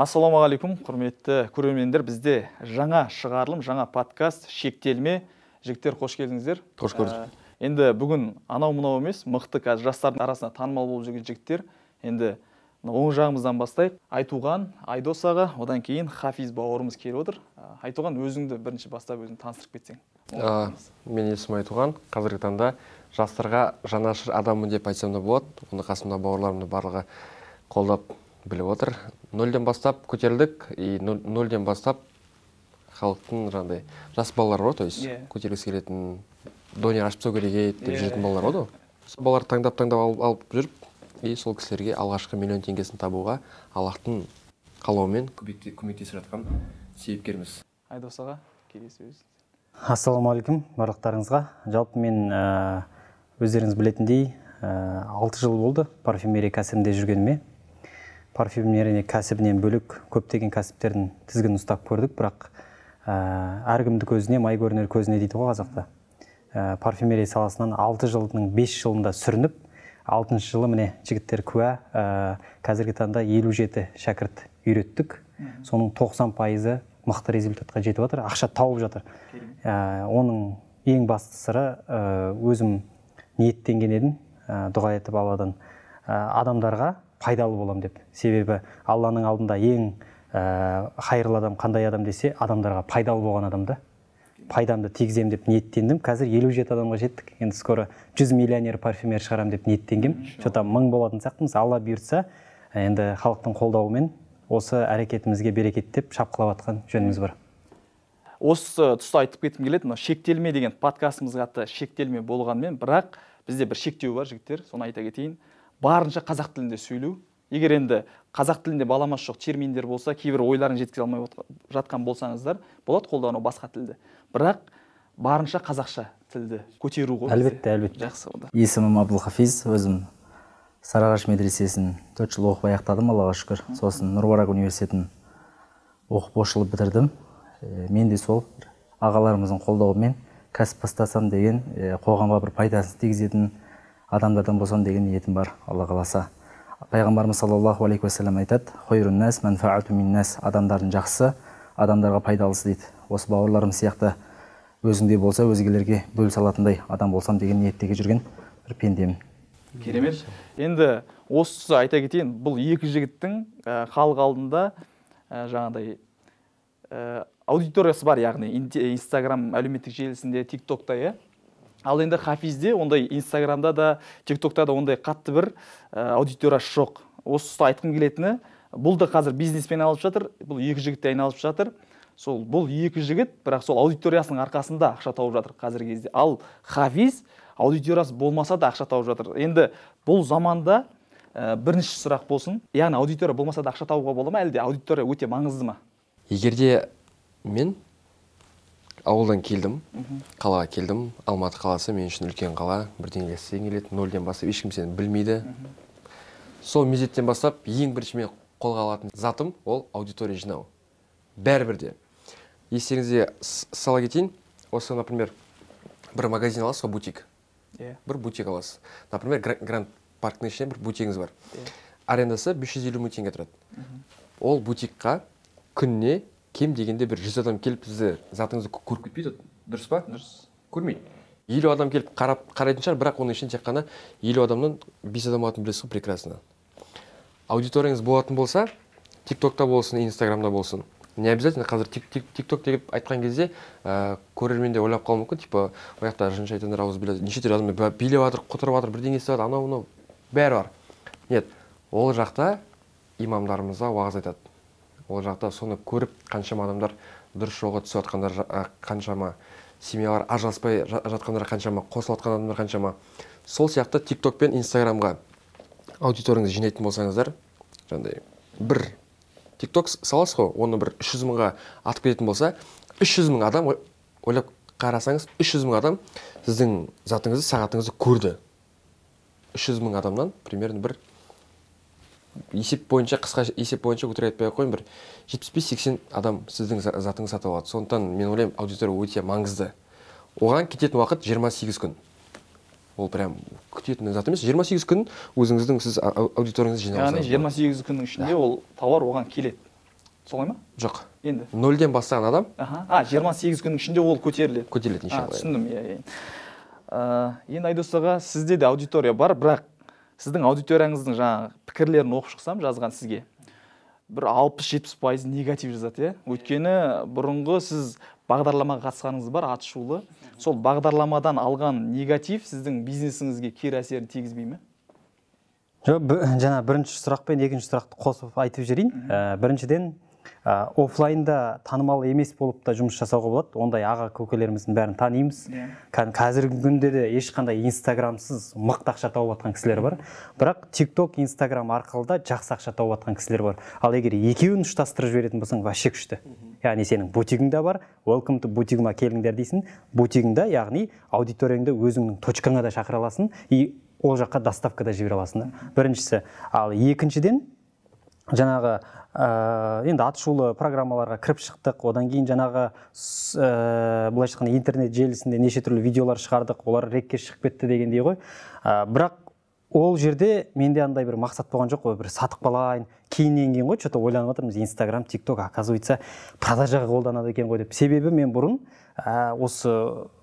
алейкум, құрметті көрермендер бізде жаңа шығарылым жаңа подкаст шектелме жігіттер қош келдіңіздер қош көрдік ә, енді бүгін анау мынау емес мықты қазір жастардың арасында танымал болып жүрген жігіттер енді оң жағымыздан бастайық айтуған айдос аға одан кейін хафиз бауырымыз келіп отыр ә, айтуған өзіңді бірінші бастап өзің таныстырып кетсең ә, менің есімім айтуған қазіргі таңда жастарға жанашыр адаммын деп айтсам да болады оны қасымда бауырларымды барлығы қолдап біліп отыр нөлден бастап көтерілдік и нөлден бастап халықтың жаңағыдай жас балалар ғой то есть yeah. Иә. көтергісі келетін донер ашып тастау керек еді деп иә. жүретін балалар ғой сол балаларды таңдап таңдап алып, алып жүріп и сол кісілерге алғашқы миллион теңгесін табуға аллахтың қалауымен көмектесіп жатқан себепкеріміз айдос аға келесі сөз ассалаумағалейкум барлықтарыңызға жалпы мен э, өздеріңіз білетіндей э, алты жыл болды парфюмерия кәсібінде жүргеніме парфюмерия кәсібінен бөлек көптеген кәсіптердің тізгінін ұстап көрдік бірақ ә, әркімді көзіне май көрінер көзіне дейді ғой қазақта ә, парфюмерия саласынан алты жылдың бес жылында сүрініп алтыншы жылы міне жігіттер куә ә, қазіргі таңда елу жеті шәкірт үйреттік соның тоқсан пайызы мықты результатқа жетіп жатыр ақша тауып жатыр ә, оның ең басты сыры ә, өзім ниеттенген едім ә, дұға етіп алладан ә, адамдарға пайдалы болам деп себебі алланың алдында ең ә, адам қандай адам десе адамдарға пайдалы болған адам да пайдамды тигіземін деп ниеттендім қазір елу жеті адамға жеттік енді скоро жүз миллионер парфюмер шығарамын деп ниеттенгем че то мың болатын сияқтымыз алла бұйыртса ә, енді халықтың қолдауымен осы әрекетімізге деп шапқылап жатқан жөніміз бар осы тұста айтып кеткім келеді мына шектелме деген подкастымызға аты шектелме болғанымен бірақ бізде бір шектеу бар жігіттер соны айта кетейін барынша қазақ тілінде сөйлеу егер енді қазақ тілінде баламасы жоқ терминдер болса кейбір ойларын жеткізе алмай жатқан болсаңыздар болады қолдану басқа тілді бірақ барынша қазақша тілді көтеру ғой әлбетте әлбетте жақсы онда есімім абдулхафиз өзім сарыағаш медресесін төрт жыл оқып аяқтадым аллаға шүкір сосын нұрбарак университетін оқып осы жылы бітірдім ә, мен де сол ағаларымыздың қолдауымен кәсіп бастасам деген қоғамға бір пайдасын тигізетін адамдардан болсам деген ниетім бар алла қаласа пайғамбарымыз саллаллаху алейхи уассалам айтады адамдардың жақсы, адамдарға пайдалысы дейді осы бауырларым сияқты өзіңдей болса өзгелерге бөлісе салатындай адам болсам деген ниеттегі жүрген бір пендемін керемет енді осы айта кетейін бұл екі жігіттің ә, халық алдында ә, жаңағыдай ә, аудиториясы бар яғни инстаграм әлеуметтік желісінде токта иә ал енді хафизде ондай инстаграмда да тик токта да ондай қатты бір ә, аудиториясы жоқ осы айтқым келетіні бұл да қазір бизнеспен айналысып жатыр бұл екі жігіт те айналысып жатыр сол бұл екі жігіт бірақ сол аудиториясының арқасында ақша тауып жатыр қазіргі кезде ал хафиз аудиториясы болмаса да ақша тауып жатыр енді бұл заманда э, бірінші сұрақ болсын яғни аудитория болмаса да ақша табуға бола ма әлде аудитория өте маңызды ма егерде мен ауылдан келдім қалаға келдім алматы қаласы мен үшін үлкен қала бірдеңе істегің келеді нөлден бастап ешкім сені білмейді сол мезеттен бастап ең бірінші мен қолға алатын затым ол аудитория жинау бәрібір де естеріңізге сала кетейін осы например бір магазин аласыз ғой бутик иә бір бутик аласыз например гранд парктің ішінде бір бутигіңіз бар yeah. Иә. арендасы 550 жүз мың теңге тұрады mm ол бутикқа күніне кем дегенде бір жүз адам келіп сізді затыңызды көріп кетпейді дұрыс па дұрыс көрмейді елу адам келіп қарап қарайтын шығар бірақ оның ішінен тек қана елу адамнан бес адам алатынын білесіз ғой прекрасно аудиторияңыз болатын болса тик токта болсын инстаграмда болсын не обязательно қазір тик ток деп айтқан кезде ә, көрермен ойлап қалуы мүмкін типа ол жақта жын шайтандар ауыз біледі неше түрлі адамдар билеп жатыр құтырып жатыр бірдеңе істеп жатыр анау мынау бәрі бар нет ол жақта имамдарымызға уағыз айтады ол жақта соны көріп қаншама адамдар дұрыс жолға түсіп жатқандар қаншама семьялар ажыраспай жатқандар қаншама қосылып жатқан адамдар қаншама сол сияқты тикток пен инстаграмға аудиторияңызды жинайтын болсаңыздар жаңағыдай бір тикток саласыз ғой оны бір үш жүз мыңға атып кететін болса үш жүз мың адам ойлап қарасаңыз үш жүз мың адам сіздің затыңызды сағатыңызды көрді үш жүз мың адамнан примерно бір есеп бойынша қысқа есеп бойынша өтірік айтпай ақ қояйын бір жетпіс бес сексен адам сіздің затыңызды сатып алады сондықтан мен ойлаймын аудитория өте маңызды оған кететін уақыт 28 күн ол прям күтетін зат емес жиырма сегіз күн өзіңіздің сіз аудиторияңызды жинап яғни жиырма сегіз күннің ішінде ол тауар оған келеді солай ма жоқ енді нөлден бастаған адам а жиырма сегіз күннің ішінде ол көтеріледі көтеріледі иншалла иә. түсіндім иә, иә. енді айдос аға сізде де аудитория бар бірақ сіздің аудиторияңыздың жаңағы пікірлерін оқып шықсам жазған сізге бір алпыс жетпіс пайыз негатив жазады иә өйткені бұрынғы сіз бағдарламаға қатысқаныңыз бар атышулы сол бағдарламадан алған негатив сіздің бизнесіңізге кері әсерін тигізбей ме жоқ жаңа бірінші сұрақ пен екінші сұрақты қосып айтып жіберейін ә, біріншіден ә, оффлайнда танымал емес болып та жұмыс жасауға болады ондай аға көкелеріміздің бәрін танимыз yeah. Иә. қазіргі күнде де ешқандай инстаграмсыз мықты ақша тауып жатқан кісілер бар бірақ тик Instagram инстаграм арқылы да жақсы ақша тауып жатқан кісілер бар ал егер екеуін ұштастырып жіберетін болсаң вообще күшті яғни сенің бутигің де бар welcome to бутигіма келіңдер дейсің бутигіңді яғни аудиторияңды өзіңнің точкаңа да шақыра аласың и ол жаққа да жібере аласың да біріншісі ал екіншіден жаңағы ә, енді атышулы программаларға кіріп шықтық одан кейін жаңағы ә, былайша айтқанда интернет желісінде неше түрлі видеолар шығардық олар рекке шығып кетті дегендей ғой ә, бірақ ол жерде менде андай бір мақсат болған жоқ қой бір сатып қалайын кейіннен кейін ғой че то ойланып жатырмыз инстаграм тик ток оказывается продажаға қолданады екен ғой деп себебі мен бұрын ә, осы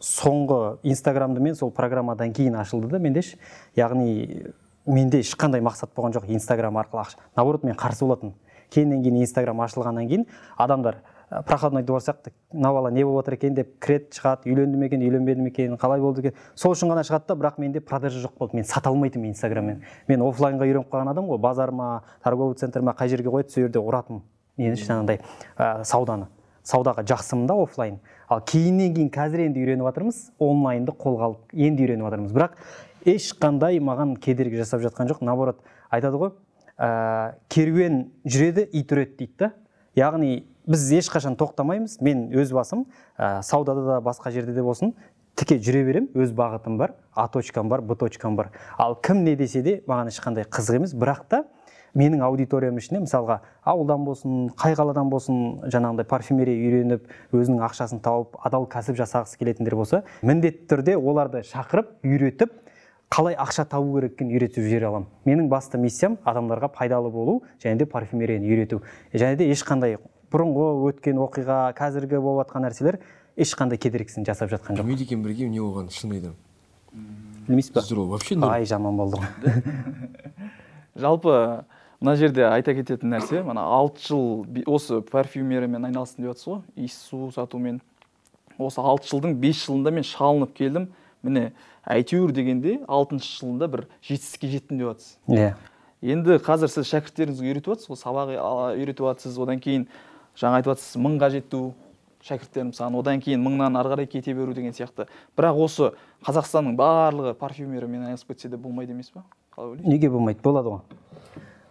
соңғы инстаграмды мен сол программадан кейін ашылды да мендеші яғни менде ешқандай мақсат болған жоқ инстаграм арқылы ақша наоборот мен қарсы болатынмын кейіннен кейін инстаграм ашылғаннан кейін адамдар «Ә, проходной двор сияқты мына бала не болып жатыр екен деп кіреді шығады үйленді ме екен үйленбеді ме екен қалай болды екен сол үшін ғана шығады да бірақ менде продажа жоқ болды мен сата алмайтынмын инстаграммен мен офлайнға үйреніп қалған адаммын ғой базар ма торговый центр ма қай жерге қояды сол жерде ұратынмын мен жаңағыдай ә, сауданы саудаға жақсымын да оффлайн ал кейіннен кейін қазір енді үйреніп жатырмыз онлайнды қолға алып енді үйреніп жатырмыз бірақ ешқандай маған кедергі жасап жатқан жоқ наоборот айтады ғой ә, керуен жүреді ит үреді дейді да яғни біз ешқашан тоқтамаймыз мен өз басым ә, саудада да басқа жерде де болсын тіке жүре беремін өз бағытым бар а точкам бар б точкам бар ал кім не десе де маған ешқандай қызық емес бірақ та менің аудиториям ішінде мысалға ауылдан болсын қай қаладан болсын жаңағындай парфюмерия үйреніп өзінің ақшасын тауып адал кәсіп жасағысы келетіндер болса міндетті түрде оларды шақырып үйретіп қалай ақша табу керек екенін үйретіп жібере аламын менің басты миссиям адамдарға пайдалы болу және де парфюмерияны үйрету және де ешқандай бұрынғы өткен оқиға қазіргі болып жатқан нәрселер ешқандай кедергісін жасап жатқан жоқ медикпен бірге не болған шынын айтамын білмейсіз ба сіздер вообще ай жаман болды ғой жалпы мына жерде айта кететін нәрсе мына алты жыл осы парфюмериямен айналыстым деп жатсыз ғой иіс су сатумен осы алты жылдың бес жылында мен шалынып келдім міне әйтеуір дегенде алтыншы жылында бір жетістікке жеттім деп жатсыз иә енді қазір сіз шәкірттеріңізге үйретіп жатсыз ғой сабақ үйретіп жатсыз одан кейін жаңа айтып жатсыз мыңға жету шәкірттерім саны одан кейін мыңнан ары қарай кете беру деген сияқты бірақ осы қазақстанның барлығы парфюмерімен айналысып кетсе де болмайды емес па қалай ойлайсыз неге болмайды болады ғой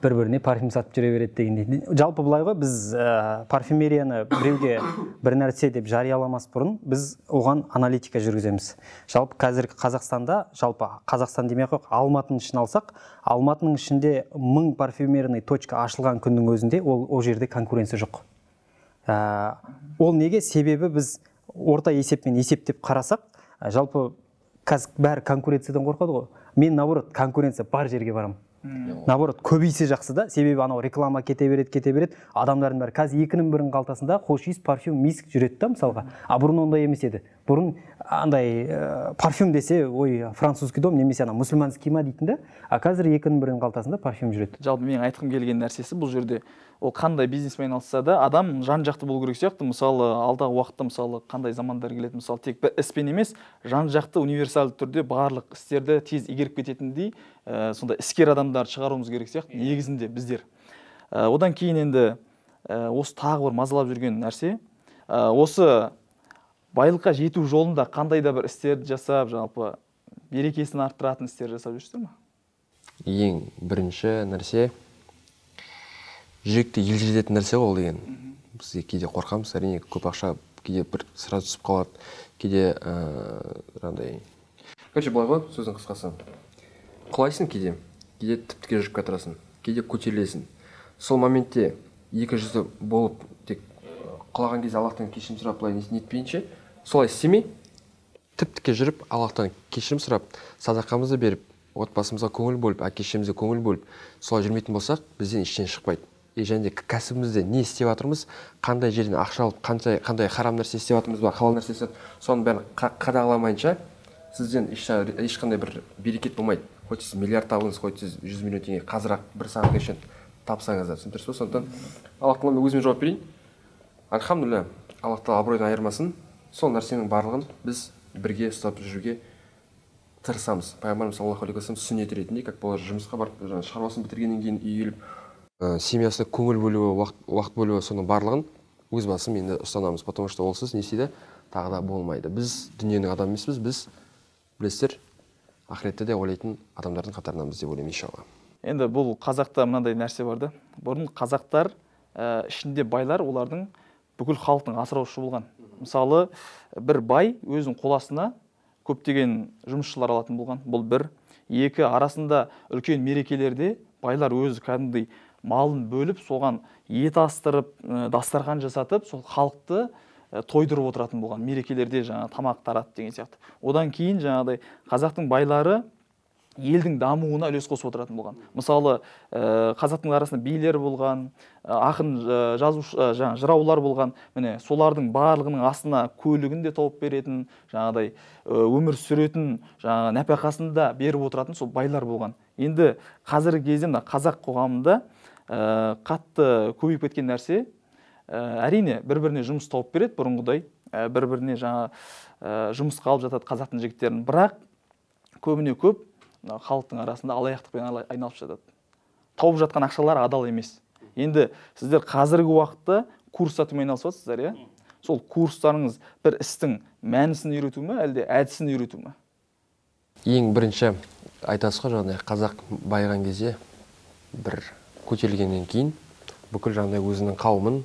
бір біріне парфюм сатып жүре береді дегендей жалпы былай ғой біз ә, парфюмерияны біреуге бір нәрсе деп жарияламас бұрын біз оған аналитика жүргіземіз жалпы қазіргі қазақстанда жалпы қазақстан демей ақ алматының ішін алсақ алматының ішінде мың парфюмерный точка ашылған күннің өзінде ол ол жерде конкуренция жоқ ә, ол неге себебі біз орта есеппен есептеп қарасақ жалпы қазір бәрі конкуренциядан қорқады ғой мен наоборот конкуренция бар жерге барамын наоборот көбейсе жақсы да себебі анау реклама кете береді кете береді адамдардың бәрі қазір екінің бірінің қалтасында хош иіс парфюм миск жүреді да мысалға а бұрын ондай емес еді бұрын андай ә, парфюм десе ой французский дом немесе ана мұсылманский ма дейтін да а қазір екінің бірінің қалтасында парфюм жүреді жалпы менің айтқым келген нәрсесі бұл жерде ол қандай бизнеспен айналысса да адам жан жақты болу керек сияқты мысалы алдағы уақытта мысалы қандай замандар келеді мысалы тек бір іспен емес жан жақты универсалды түрде барлық істерді тез игеріп кететіндей ә, сондай іскер адамдар шығаруымыз керек сияқты иә. негізінде біздер ә, одан кейін енді ә, осы тағы бір мазалап жүрген нәрсе ә, осы байлыққа жету жолында қандай да бір істерді жасап жалпы берекесін арттыратын істер жасап жүрсіздер ма ең бірінші нәрсе жүректі елжірететін нәрсе ғой ол деген біз кейде қорқамыз әрине көп ақша кейде бір сразу түсіп қалады кейде ыыы э, жаңағыдай короче былай ғой сөздің қысқасы құлайсың кейде кейде тіке жүріп кетіресің кейде көтерілесің сол моментте екі жүзді болып тек э, құлаған кезде аллахтан кешірім сұрап былай нетпейінше солай істемей тіп тіке жүріп аллахтан кешірім сұрап садақамызды беріп отбасымызға көңіл бөліп әке шешемізге көңіл бөліп солай жүрмейтін болсақ бізден ештеңе шықпайды и және де кәсібімізде не істеп жатырмыз қандай жерден ақша алып қандай қандай харам нәрсе істеп жатырмыз ба халал нәрсе істеп соның бәрін қадағаламайынша сізден ешқандай бір берекет болмайды хоть сіз миллиард табыңыз хоть сіз жүз миллион теңге қазірақ бір сағатқа шейін тапсаңыз да түсіндіресіз ба сондықтан аллах тағала өзіме жауап берейін альхамдулилля аллах тағала абыройдан айырмасын сол нәрсенің барлығын біз бірге ұстап жүруге тырысамыз пайғамбарымыз саллаллаху алейхи вассалам сүннет ретінде как болар жұмысқа барып жаңағы шаруасын бітіргеннен кейін келіп ә, э, семьясына көңіл бөлуі уақыт, уақыт бөлуі соның барлығын өз басым енді ұстанамыз потому что олсыз не істейді тағы да болмайды біз дүниенің адамы емеспіз біз білесіздер ақыретті де ойлайтын адамдардың қатарынанбыз деп ойлаймын иншалла енді бұл қазақта мынандай нәрсе бар да бұрын қазақтар ә, ішінде байлар олардың бүкіл халықтың асыраушысы болған мысалы бір бай өзінің қоласына көптеген жұмысшылар алатын болған бұл бір екі арасында үлкен мерекелерде байлар өзі кәдімгідей малын бөліп соған ет астырып ә, дастархан жасатып сол халықты тойдырып отыратын болған мерекелерде жаңа тамақ тарат деген сияқты одан кейін жаңадай қазақтың байлары елдің дамуына үлес қосып отыратын болған мысалы ә, қазақтың арасында билер болған э, ақын э, жазушы ә, жыраулар болған міне солардың барлығының астына көлігін де тауып беретін жаңағыдай өмір сүретін жаңағы нәпақасын да беріп отыратын сол байлар болған енді қазіргі кезде мына қазақ қоғамында қатты көбейіп кеткен нәрсе әрине бір біріне жұмыс тауып береді бұрынғыдай бір біріне жаңа жұмысқа алып жатады қазақтың жігіттерін бірақ көбіне көп халықтың арасында алаяқтықпен айналып жатады тауып жатқан ақшалар адал емес енді сіздер қазіргі уақытта курс сатумен айналысып жатсыздар иә сол курстарыңыз бір істің мәнісін үйрету ме әлде әдісін үйрету ме ең бірінші айтасыз ғой жаңағыдай қазақ байыған кезде бір көтерілгеннен кейін бүкіл жаңағыдай өзінің қауымын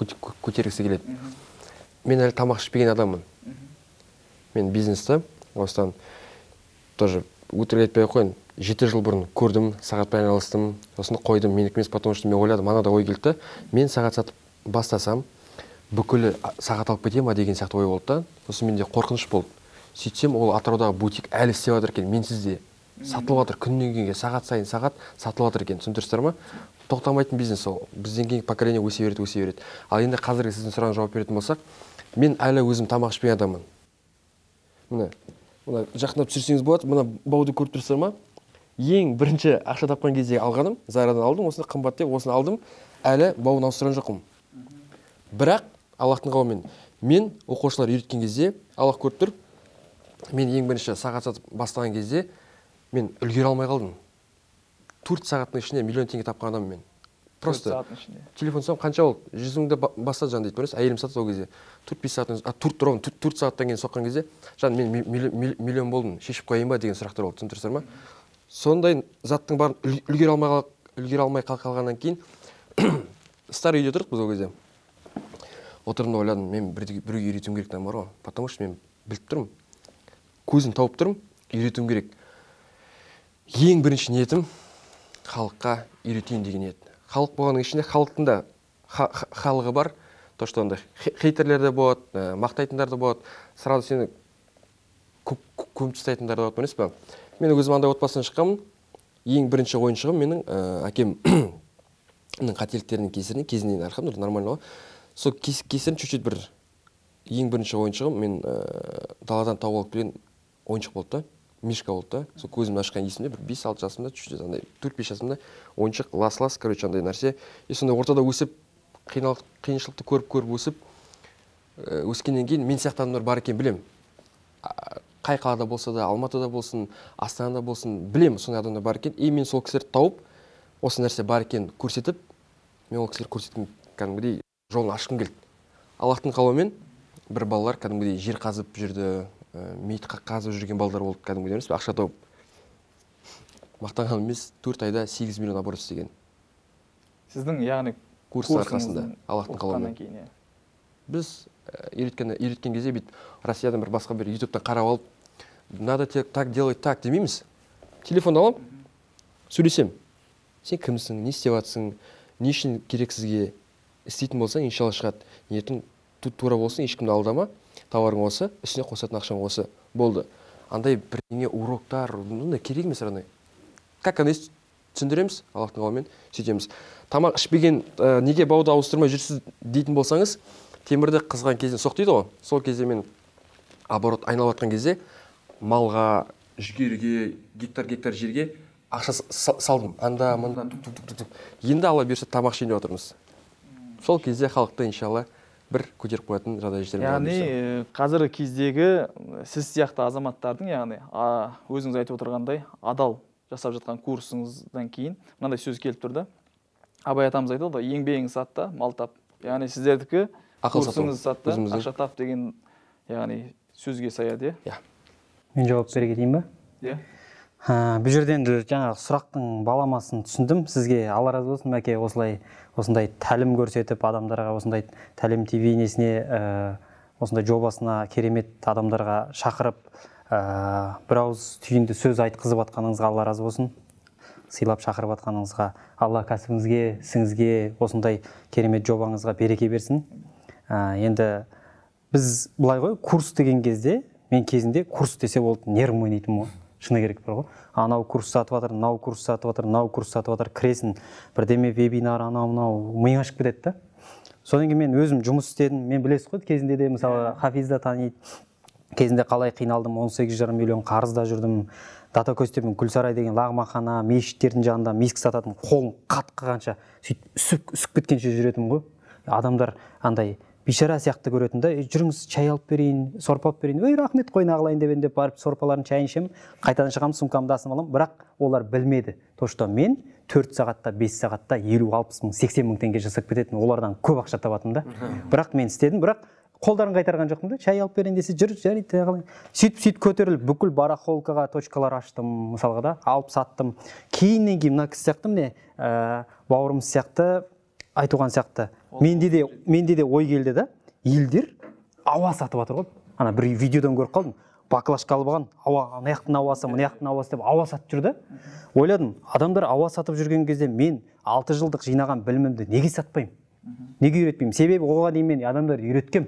көтергісі келеді мен әлі тамақ ішпеген адаммын мен бизнесті осыдан тоже өтірік айтпай ақ қояйын жеті жыл бұрын көрдім сағатпен айналыстым сосын қойдым менікі емес потому что мен ойладым да ой келді мен сағат сатып бастасам бүкілі сағат алып кете ма деген сияқты ой болды да сосын менде қорқыныш болды сөйтсем ол атыраудағы бутик әлі істеп жатыр екен менсіз сатылып жатыр күннен күнге сағат сайын сағат сатылып жатыр екен түсініп тұрсыздар ма тоқтамайтын бизнес ол бізден кейінгі поколение өсе береді өсе береді ал енді қазіргі сіздің сұрағыңызға жауап беретін болсақ мен әлі өзім тамақ ішпеген адаммын міне мына жақындап түсірсеңіз болады мына бауды көріп тұрсыздар ма ең бірінші ақша тапқан кезде алғаным зарадан алдым осыны қымбат деп осыны алдым әлі бауын ауыстырған жоқпын бірақ аллахтың қалауымен мен оқушылар үйреткен кезде аллах көріп тұр мен ең бірінші сағат сатып бастаған кезде мен үлгере алмай қалдым төрт сағаттың ішінде миллион теңге тапқан адаммын мен просто телефон соғып қанша болды жүзіңді мыңды баста жаңа дейді көресіз әйелім сатады ол кезде төрт бес сағаттан а төрт ровно төрт сағаттан кейін соққан кезде жаңа мен миллион болдым шешіп қояйын ба деген сұрақтар болды түсініп тұрсыздар ма сондай заттың барын үлгере алмай үлгере алмай қалғаннан кейін старый үйде тұрдық біз ол кезде отырдым да ойладым мен біреуге үйретуім керек деген бар ғой потому что мен біліп тұрмын көзін тауып тұрмын үйретуім керек ең бірінші ниетім халыққа үйретейін деген ниет халық болғанның ішінде халықтың да халығы бар то что андай хейтерлер де болады ә, мақтайтындар да болады сразу сені көміп тастайтындар да болады білесіз па мен өзім андай отбасынан шыққанмын ең бірінші ойыншығым менің ә, э, әкемнің қателіктерінің кесірінен кезінен алхамдулилля нормально ғой сол кесірінен чуть чуть бір ең бірінші ойыншығым мен ә, даладан тауып алып келген ойыншық болды да мишка болды да сол көзімді ашқан есімде бір бес алты жасымда андай төрт бес жасымда ойыншық лас лас короче андай нәрсе и сондай ортада өсіп қиналық қиыншылықты көріп көріп өсіп э, өскеннен кейін мен сияқты адамдар бар екенін білемін қай қалада болса да алматыда болсын астанада болсын білемін сондай адамдар бар екен и мен сол кісілерді тауып осы нәрсе бар екенін көрсетіп мен ол кісілер көрсеткім кәдімгідей жолын ашқым келді аллахтың қалауымен бір балалар кәдімгідей жер қазып жүрді Э, мейіт қазып жүрген балдар болды кәдімгідей емес ақша тауып мақтанған емес төрт айда сегіз миллион оборот істеген сіздің яғни курс арқасында аллахтың қалауымен иә. біз э, үйреткен үйреткен кезде бүйтіп россиядан бір басқа бір ютубтан қарап алып надо тек так делать так демейміз телефонды аламын сөйлесемін сен кімсің не істеп жатрсың не үшін керек сізге істейтін болсаң иншалла шығады ниетің тура болсын ешкімді алдама тауарың осы үстіне қосатын ақшаң осы болды андай бірдеңе уроктар ондай керек емес андай как ана түсіндіреміз аллахтың қалауымен сөйтеміз тамақ ішпеген ә, неге бауды ауыстырмай жүрсіз дейтін болсаңыз темірді қызған кезде соқ дейді ғой сол кезде мен оборот айналып жатқан кезде малға жүгерге, гектар гектар жерге ақша салдым анда мында енді алла бұйырса тамақ ішейін деп жатырмыз сол кезде халықты иншалла бір көтеріп қоятын жағдай ме яғни э, қазіргі кездегі сіз сияқты азаматтардың яғни өзіңіз айтып отырғандай адал жасап жатқан курсыңыздан кейін мынандай сөз келіп тұр да абай атамыз айтады ғой еңбегің сат мал тап яғни сіздердікі курсыңыз сат ақша тап деген яғни сөзге саяды иә мен жауап бере кетейін ба иә ә, бұл жерде енді жаңағы сұрақтың баламасын түсіндім сізге алла разы болсын мәке осылай осындай тәлім көрсетіп адамдарға осындай тәлім несіне ә, э, осындай жобасына керемет адамдарға шақырып ә, э, бір ауыз түйінді сөз айтқызып жатқаныңызға алла разы болсын сыйлап шақырып жатқаныңызға алла кәсібіңізге ісіңізге осындай керемет жобаңызға береке берсін ә, енді біз былай ғой курс деген кезде мен кезінде курс десе болды нервмы дейтінмін ғой шыны керек бар ғой анау курс сатып жатыр мынау курс сатып жатыр мынау курс сатып жатыр кіресің бірдеме вебинар анау мынау миың ашып кетеді да содан кейін мен өзім жұмыс істедім мен білесіз ғой кезінде де мысалы Хафизда да таниды кезінде қалай қиналдым 18 жарым миллион қарызда жүрдім дата мен гүлсарай деген лағмахана мешіттердің жанында миск сататын қолым қатып қалғанша сөйтіп үсіп үсіп кеткенше жүретінмін ғой адамдар андай бейшара сияқты көретін да жүріңіз шай алып берейін сорпа алып берейін ой рахмет қой ағылайын деп деп барып сорпаларын шайын ішемін қайтадан шығамын сумкамды асынып аламын бірақ олар білмеді то что мен төрт сағатта бес сағатта елу алпыс мың сексен мың теңге жасап кететінмін олардан көп ақша табатынмын да бірақ мен істедім бірақ қолдарын қайтарған жоқпын да шай алып берейін десе жүр жарайды сөйтіп сөйтіп көтеріліп бүкіл барахолкаға точкалар аштым мысалға да алып саттым кейіннен кейін мына кісі сияқты міне ә, бауырымыз сияқты айтуған сияқты менде де менде де ой келді да елдер ауа сатып жатыр ғой ана бір видеодан көріп қалдым баклажка алып алған ауа ана жақтың ауасы мына жақтың ауасы деп ауа сатып жүр да ойладым адамдар ауа сатып жүрген кезде мен алты жылдық жинаған білімімді неге сатпаймын неге үйретпеймін себебі оған дейін мен адамдар үйреткем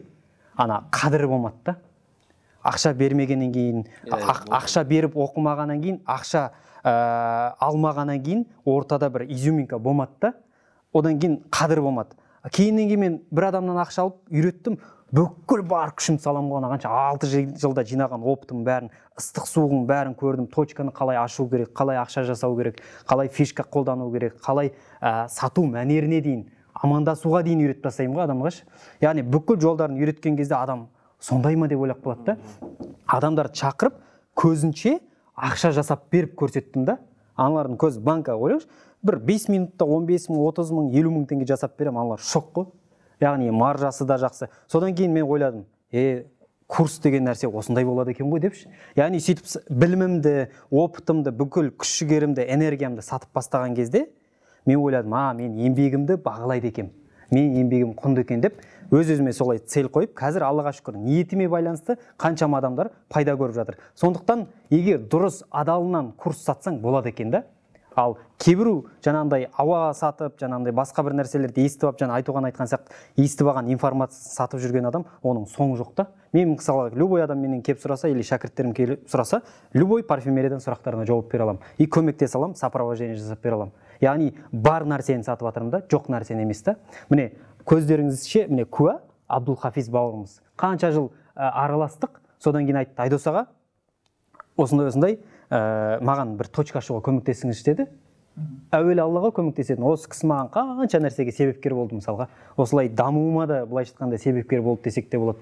ана қадірі болмады да ақша бермегеннен кейін иә, иә, ақша беріп оқымағаннан кейін ақша ә, алмағаннан кейін ортада бір изюминка болмады да одан кейін қадір болмады кейіннен кейін мен бір адамнан ақша алып үйреттім бүкіл бар күшімді саламын ғой анағанша қанша алты жылда жинаған опытым бәрін ыстық суығын бәрін көрдім точканы қалай ашу керек қалай ақша жасау керек қалай фишка қолдану керек қалай ә, сату мәнеріне дейін амандасуға дейін үйретіп тастаймын ғой адамға яғни бүкіл жолдарын үйреткен кезде адам сондай ма деп ойлап қалады да адамдарды шақырып көзінше ақша жасап беріп көрсеттім да аналардың көзі банка ойлаңызшы бір бес минутта он бес мың отыз мың елу мың теңге жасап беремін аналар шок қой яғни маржасы да жақсы содан кейін мен ойладым е курс деген нәрсе осындай болады екен ғой депші яғни сөйтіп білімімді опытымды бүкіл күш жігерімді энергиямды сатып бастаған кезде мен ойладым а мен еңбегімді бағалайды екен мен еңбегім құнды екен деп өз өзіме солай цель қойып қазір аллаға шүкір ниетіме байланысты қаншама адамдар пайда көріп жатыр сондықтан егер дұрыс адалынан курс сатсаң болады екен да ал кейбіреу жаңағындай ауа сатып жаңағындай басқа бір нәрселерді естіп алып жаңа айтуған айтқан сияқты естіп алған информациясын сатып жүрген адам оның соңы жоқ та мен мысалы любой адам менен келіп сұраса или шәкірттерім келіп сұраса любой парфюмериядан сұрақтарына жауап бере аламын и көмектесе аламын сопровождение жасап бере аламын яғни бар нәрсені сатып жатырмын да жоқ нәрсені емес та міне көздеріңізше міне куә хафиз бауырымыз қанша жыл ә, араластық содан кейін айтты айдос аға осындай осындай ә, маған бір точка ашуға көмектесіңізші деді әуелі аллаға көмектесетін осы кісі маған қанша нәрсеге себепкер болды мысалға осылай дамуыма да былайша айтқанда себепкер болды десек те болады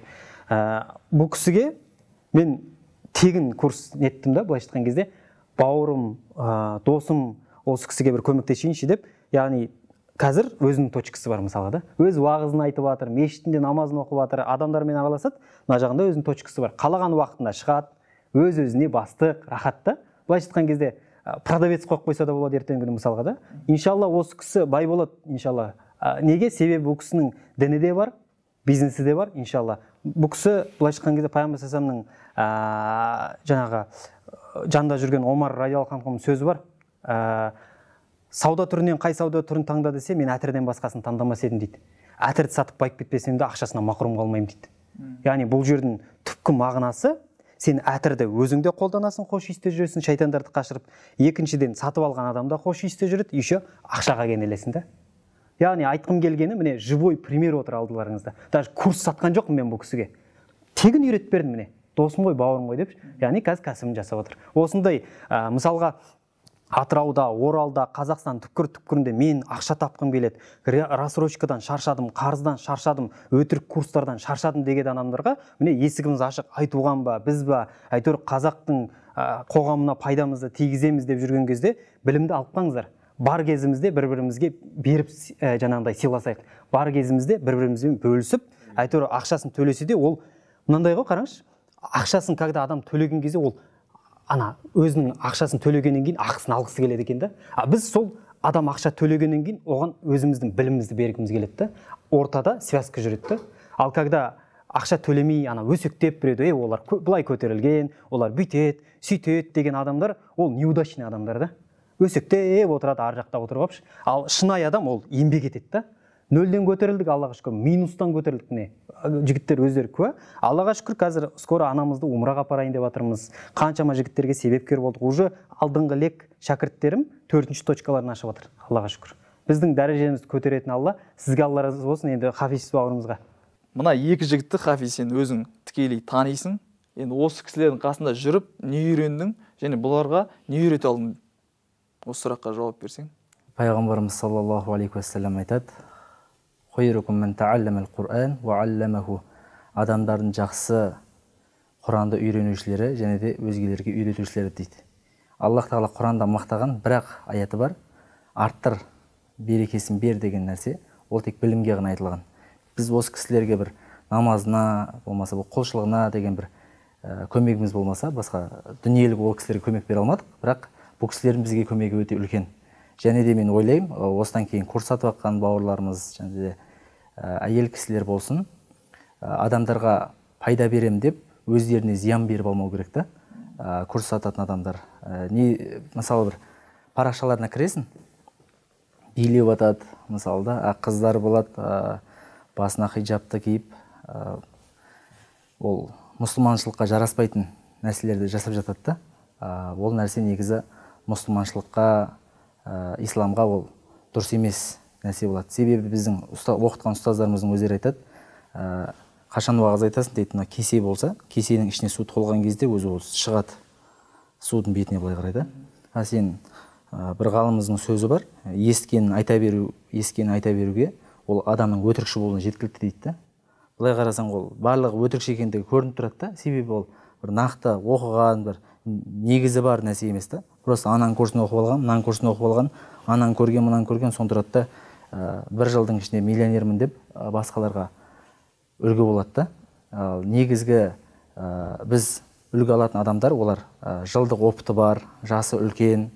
ә, бұл кісіге мен тегін курс неттім да былайша айтқан кезде бауырым ә, досым осы кісіге бір көмектесейінші деп яғни қазір өзінің точкасы бар мысалға да өз уағызын айтып жатыр мешітінде намазын оқып жатыр адамдармен араласады мына жағында өзінің точкасы бар қалаған уақытында шығады өз өзіне бастық рахат та былайша айтқан кезде продавец қойып қойса да болады ертеңгі күні мысалға да иншалла осы кісі бай болады иншалла неге себебі бұл кісінің діні де бар бизнесі де бар иншалла бұл кісі былайша айтқан кезде пайғамбар саламның ә, жаңағы жанында жүрген омар радиаллаху сөзі бар ә, сауда түрінен қай сауда түрін таңда десе мен әтірден басқасын таңдамас едім дейді әтірді сатып байып кетпесем де ақшасына мақұрым қалмаймын дейді яғни бұл жердің түпкі мағынасы сен әтірді өзіңде де қолданасың хош иісте жүресің шайтандарды қашырып екіншіден сатып алған адам да хош иісте жүреді еще ақшаға кенелесің да яғни айтқым келгені міне живой пример отыр алдыларыңызда даже курс сатқан жоқпын мен бұл кісіге тегін үйретіп бердім міне досым ғой бауырым ғой деп яғни қазір кәсібін жасап отыр осындай ә, мысалға атырауда оралда қазақстан түкір түкпірінде мен ақша тапқым келеді рассрочкадан шаршадым қарыздан шаршадым өтірік курстардан шаршадым деген адамдарға міне есігіміз ашық айтуған ба біз ба әйтеуір қазақтың қоғамына пайдамызды тигіземіз деп жүрген кезде білімді алып қалыңыздар бар кезімізде бір бірімізге беріп ә, жаңағыдай сыйласайық бар кезімізде бір бірімізбен бөлісіп әйтеуір ақшасын төлесе де ол мынандай ғой қараңызшы ақшасын когда адам төлеген кезде ол ана өзінің ақшасын төлегеннен кейін ақысын алғысы келеді екен да а біз сол адам ақша төлегеннен кейін оған өзіміздің білімімізді бергіміз келеді да ортада связка жүреді да ал когда ақша төлемей ана өсектеп біреуді е олар былай көтерілген олар бүйтеді сөйтеді деген адамдар ол неудачный адамдар да өсектеп отырады ар жақта отырып алыпшы ал шынайы адам ол еңбек етеді да нөлден көтерілдік аллаға шүкір минустан көтерілдік міне жігіттер өздері куә аллаға шүкір қазір скоро анамызды умраға апарайын деп жатырмыз қаншама жігіттерге себепкер болдық уже алдыңғы лек шәкірттерім төртінші точкаларын ашып жатыр аллаға шүкір біздің дәрежемізді көтеретін алла сізге алла разы болсын енді хафиз бауырымызға мына екі жігітті хафиз сен өзің тікелей танисың енді осы кісілердің қасында жүріп не үйрендің және бұларға не үйрете алдың осы сұраққа жауап берсең пайғамбарымыз саллаллаху алейхи уассалам айтады адамдардың жақсы құранды үйренушілері және де өзгелерге үйретушілері дейді аллах тағала құранда мақтаған бірақ аяты бар арттыр берекесін бер деген нәрсе ол тек білімге ғана айтылған біз осы кісілерге бір намазына болмаса бұл құлшылығына деген бір ә, көмегіміз болмаса басқа дүниелік ол кісілерге көмек бере алмадық бірақ бұл кісілердің бізге көмегі өте үлкен және де мен ойлаймын осыдан кейін курс сатып жатқан бауырларымыз және де әйел кісілер болсын адамдарға пайда берем деп өздеріне зиян беріп алмау керек та курс сататын адамдар не мысалы бір парақшаларына кіресің билеп жатады мысалы да қыздар болады басына хиджабты киіп ол мұсылманшылыққа жараспайтын нәрселерді жасап жатады да ол нәрсе негізі мұсылманшылыққа ә, исламға ол дұрыс емес нәрсе болады себебі біздің ұста, оқытқан ұстаздарымыздың өздері айтады ә, қашан уағыз айтасың дейді мына кесе болса кесенің ішіне су толған кезде өзі ол шығады судың бетіне былай қарай да а сен ә, бір ғалымымыздың сөзі бар есіткенін айта беру ескенін айта беруге ол адамның өтірікші болуына жеткілікті дейді да былай қарасаң ол барлығы өтірікші екендігі көрініп тұрады да себебі ол бір нақты оқыған бір негізі бар нәрсе емес та просто ананың курсын оқып алған мынаның курсын оқып алған ананы көрген мынаны көрген соны тұрады ә, бір жылдың ішінде миллионермін деп э, басқаларға үлгі болады да ал негізгі ә, біз үлгі алатын адамдар олар жылдық опыты бар жасы үлкен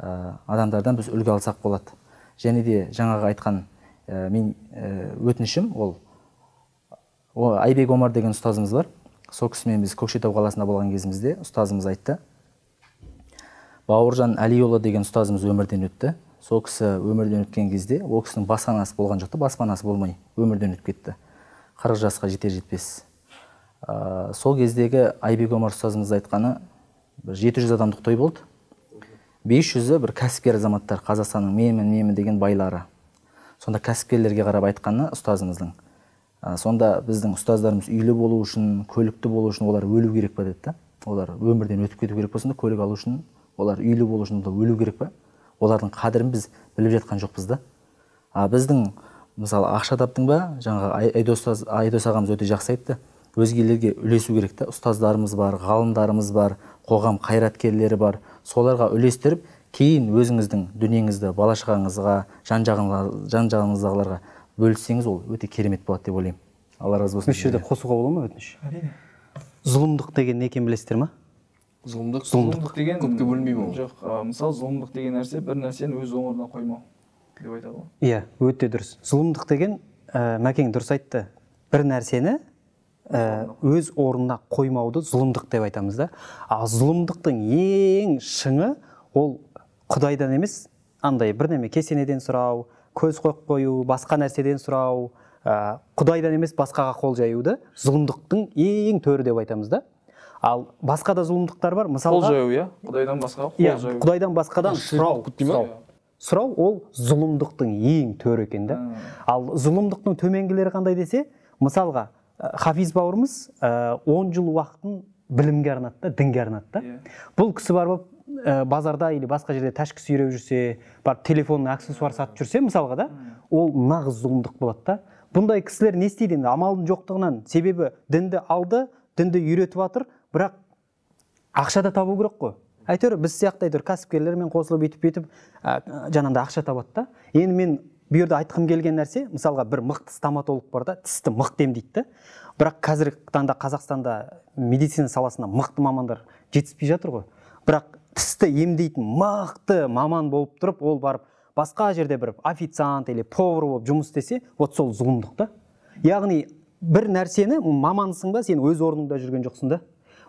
адамдардан біз үлгі алсақ болады және де жаңағы айтқан мен өтінішім ол айбек омар деген ұстазымыз бар сол кісімен біз көкшетау қаласында болған кезімізде ұстазымыз айтты бауыржан әлиұлы деген ұстазымыз өмірден өтті сол кісі өмірден өткен кезде ол кісінің баспанасы болған жоқ та баспанасы болмай өмірден өтіп кетті қырық жасқа жетер жетпес ә, сол кездегі айбек омар ұстазымыз айтқаны бір жеті жүз адамдық той болды бес жүзі бір кәсіпкер азаматтар қазақстанның менмін менмін деген байлары сонда кәсіпкерлерге қарап айтқаны ұстазымыздың ә, сонда біздің ұстаздарымыз үйлі болу үшін көлікті болу үшін олар өлу керек па деді да олар өмірден өтіп кету керек болса көлік алу үшін олар үйлі болу үшін өлу керек па олардың қадірін біз біліп жатқан жоқпыз да а біздің мысалы ақша таптың ба жаңағы айдос айдос ағамыз өте жақсы айтты өзгелерге үлесу керек та ұстаздарымыз бар ғалымдарымыз бар қоғам қайраткерлері бар соларға үлестіріп кейін өзіңіздің дүниеңізді бала шағаңызға жан жағыңыздағыларға бөліссеңіз ол өте керемет болады деп ойлаймын алла разы болсын осы жерде қосуға бола ма өтініш әрине зұлымдық деген не екенін білесіздер ма зұлымдық зұлымдық деген көпке бөлінбейді ол жоқ мысалы зұлымдық деген нәрсе бір нәрсені өз орнына қоймау деп айтады ғой иә өте дұрыс зұлымдық деген ә, мәкең дұрыс айтты бір нәрсені ә, өз орнына қоймауды зұлымдық деп айтамыз да ал зұлымдықтың ең шыңы ол құдайдан емес андай бірдеме кесенеден сұрау көз қойып қою басқа нәрседен сұрау ә, құдайдан емес басқаға қол жаюды зұлымдықтың ең төрі деп айтамыз да ал басқа да зұлымдықтар бар мысалы қол жаю иә құдайдан басқаға қол иә, жаю құдайдан басқадан сұрау сұрау сұрау ол зұлымдықтың ең төрі екен да ал зұлымдықтың төменгілері қандай десе мысалға хафиз бауырымыз 10 жыл уақытын білімге арнады да дінге арнады да иә. бұл кісі барып ә, базарда или басқа жерде тәшкі сүйреп жүрсе барып телефонның аксессуар сатып жүрсе мысалға да ол нағыз зұлымдық болады да бұндай кісілер не істейді енді амалдың жоқтығынан себебі дінді алды дінді үйретіп жатыр бірақ ақша да табу керек қой әйтеуір біз сияқты әйтеуір кәсіпкерлермен қосылып бүйтіп бүйтіп ә, жаңағыдай ақша табады да енді мен бұл жерде айтқым келген нәрсе мысалға бір мықты стоматолог бар да тісті мықты емдейді да бірақ қазіргі таңда қазақстанда медицина саласында мықты мамандар жетіспей жатыр ғой бірақ тісті емдейтін мықты маман болып тұрып ол барып басқа жерде бір официант или повар болып жұмыс істесе вот сол зұлымдық та яғни бір нәрсені мамансың ба сен өз орныңда жүрген жоқсың да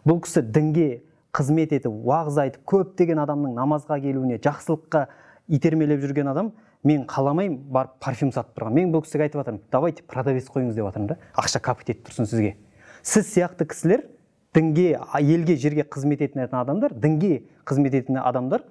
бұл кісі дінге қызмет етіп уағыз айтып көптеген адамның намазға келуіне жақсылыққа итермелеп жүрген адам мен қаламаймын барып парфюм сатып тұрған мен бұл кісіге айтып жатырмын давайте продавец қойыңыз деп жатырмын да ақша капать етіп тұрсын сізге сіз сияқты кісілер дінге елге жерге қызмет ететін адамдар дінге қызмет ететін адамдар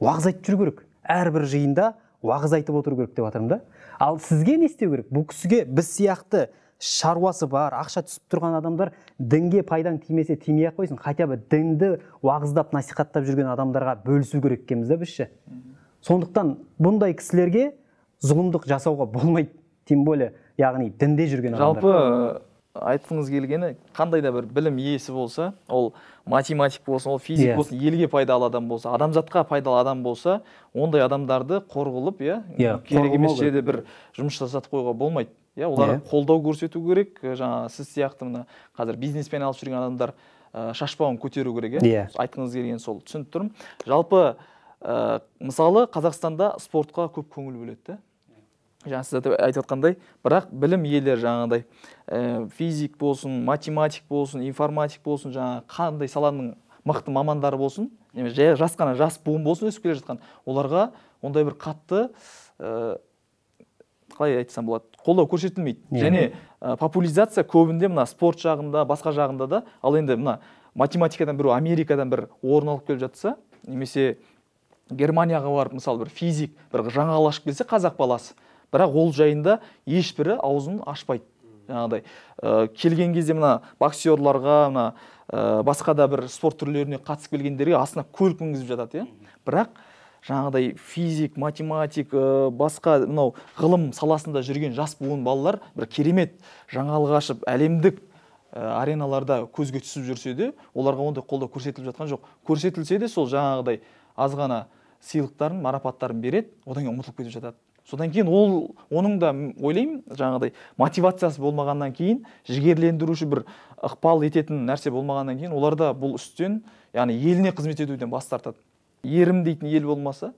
уағыз айтып жүру керек әрбір жиында уағыз айтып отыру керек деп жатырмын да ал сізге не істеу керек бұл кісіге біз сияқты шаруасы бар ақша түсіп тұрған адамдар дінге пайдаң тимесе тимей ақ қойсын хотя бы дінді уағыздап насихаттап жүрген адамдарға бөлісу керек екенбіз да біз ше сондықтан бұндай кісілерге зұлымдық жасауға болмайды тем более яғни дінде жүрген жалпы айтқыңыз келгені қандай да бір білім иесі болса ол математик болсын ол физик yeah. болсын елге пайдалы адам болса адамзатқа пайдалы адам болса ондай адамдарды қорғылып, қылып иә yeah, керек емес жерде бір жұмыс жасатып қоюға болмайды иә оларға қолдау көрсету керек жаңа сіз сияқты мына қазір бизнеспен алып жүрген адамдар ә, шашбауын көтеру керек иә yeah. айтқыңыз келген сол түсініп тұрмын жалпы ә, мысалы қазақстанда спортқа көп көңіл бөледі жаңа сіз айтып бірақ білім иелері жаңағыдай ә, э, физик болсын математик болсын информатик болсын жаңа қандай саланың мықты мамандары болсын немесе жас қана жас буын болсын өсіп келе жатқан оларға ондай бір қатты ә, қалай айтсам болады қолдау көрсетілмейді иә. және ә, популяризация көбінде мына спорт жағында басқа жағында да ал енді мына математикадан біреу америкадан бір орын алып келіп жатса немесе германияға барып мысалы бір физик бір жаңалық ашып келсе қазақ баласы бірақ ол жайында ешбірі аузын ашпайды жаңағыдай ә, келген кезде мына боксерларға мына ә, басқа да бір спорт түрлеріне қатысып келгендерге астына көлік мінгізіп жатады иә бірақ жаңағыдай физик математик ә, басқа мынау ғылым саласында жүрген жас буын балалар бір керемет жаңалық ашып әлемдік ареналарда көзге түсіп жүрсе де оларға ондай қолдау көрсетіліп жатқан жоқ көрсетілсе де сол жаңағыдай аз ғана сыйлықтарын марапаттарын береді одан кейін ұмытылып кетіп жатады содан кейін ол оның да ойлаймын жаңағыдай мотивациясы болмағаннан кейін жігерлендіруші бір ықпал ететін нәрсе болмағаннан кейін олар да бұл істен яғни еліне қызмет етуден бас тартады ерім дейтін ел болмаса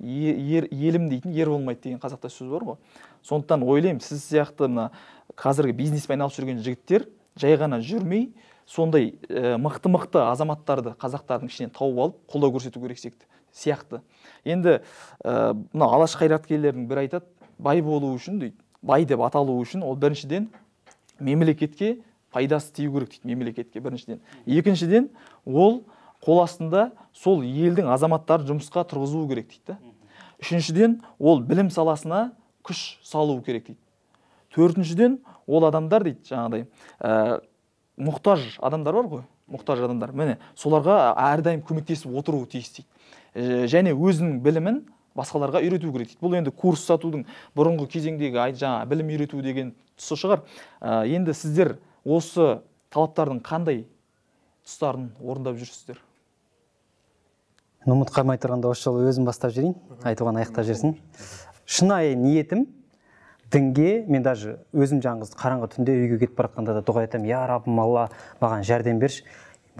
ер, елім дейтін ер болмайды деген қазақта сөз бар ғой сондықтан ойлаймын сіз сияқты мына қазіргі бизнеспен айналысып жүрген жігіттер жай ғана жүрмей сондай ә, мықты мықты азаматтарды қазақтардың ішінен тауып алып қолдау көрсету керек секілді сияқты енді э, мына алаш қайраткерлерінің бірі айтады бай болу үшін дейді бай деп аталу үшін ол біріншіден мемлекетке пайдасы тию керек дейді мемлекетке біріншіден екіншіден ол қол астында сол елдің азаматтарын жұмысқа тұрғызу керек дейді үшіншіден ол білім саласына күш салу керек дейді төртіншіден ол адамдар дейді жаңағыдай ә, мұқтаж адамдар бар ғой мұқтаж адамдар міне соларға әрдайым көмектесіп отыруы тиіс дейді және өзінің білімін басқаларға үйрету керек дейді бұл енді курс сатудың бұрынғы кезеңдегі жаңа білім үйрету деген тұсы шығар ә, енді сіздер осы талаптардың қандай тұстарын орындап жүрсіздер ұмыт қалмай тұрғанда осы жолы өзім бастап жіберейін айтуған аяқтап жіберсін шынайы ниетім дінге мен даже өзім жаңғыз қараңғы түнде үйге кетіп бара жатқанда да дұға айтамын я раббым алла маған жәрдем берші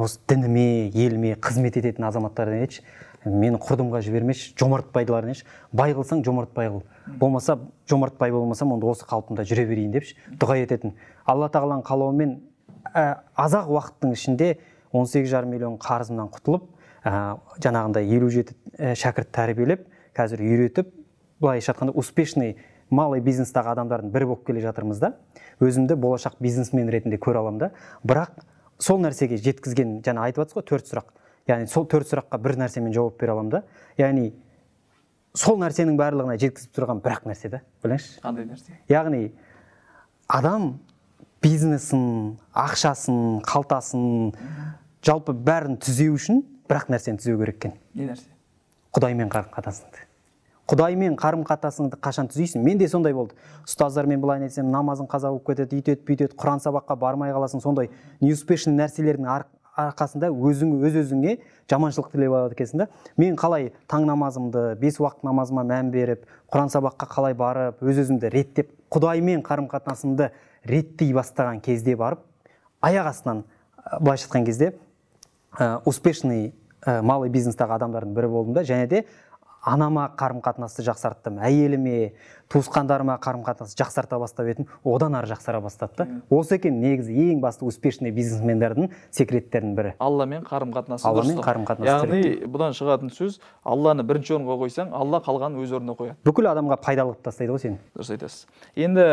осы дініме еліме қызмет ететін азаматтардан етші мені құрдымға жібермеші жомарт неші бай қылсаң жомартпай қыл болмаса жомартпай болмасам онда осы қалпымда жүре берейін депші дұға ететін алла тағаланың қалауымен ә, аз ақ уақыттың ішінде жарым миллион қарызымнан құтылып ә, жаңағындай елу жеті ә, шәкірт тәрбиелеп қазір үйретіп былайша айтқанда успешный малый бизнестағы адамдардың бірі болып келе жатырмыз да өзімді болашақ бизнесмен ретінде көре аламын да бірақ сол нәрсеге жеткізген жаңа айтып жатсыз ғой төрт сұрақ яғни сол төрт сұраққа бір нәрсемен жауап бере аламын да яғни сол нәрсенің барлығына жеткізіп тұрған бір ақ нәрсе да біліңізші қандай нәрсе яғни адам бизнесін ақшасын қалтасын жалпы бәрін түзеу үшін бір ақ нәрсені түзеу керек екен не нәрсе құдаймен қарым қатынасыңды құдаймен қарым қатынасыңды қашан түзейсің менде сондай болды ұстаздармен былай айтсам намазың қаза болып кетеді үйтеді бүйтеді құран сабаққа бармай қаласың сондай неуспешный нәрселердің арқасында өзің өз өзіңе жаманшылық тілеп алады екенсің да мен қалай таң намазымды бес уақыт намазыма мән беріп құран сабаққа қалай барып өз өзімді реттеп құдаймен қарым қатынасымды реттей бастаған кезде барып аяқ астынан былайша айтқан кезде успешный малый бизнестағы адамдардың бірі болдым да және де анама қарым қатынасты жақсарттым әйеліме туысқандарыма қарым қатынасты жақсарта бастап едім одан ары жақсара бастады да осы екен негізі ең басты успешный бизнесмендердің секреттерінің бірі алламен қарым қатынас алламен қарым қатынас яғни бұдан шығатын сөз алланы бірінші орынға қойсаң алла қалғанын өз орнына қояды бүкіл адамға пайдалы қылып тастайды ғой сені дұрыс айтасыз енді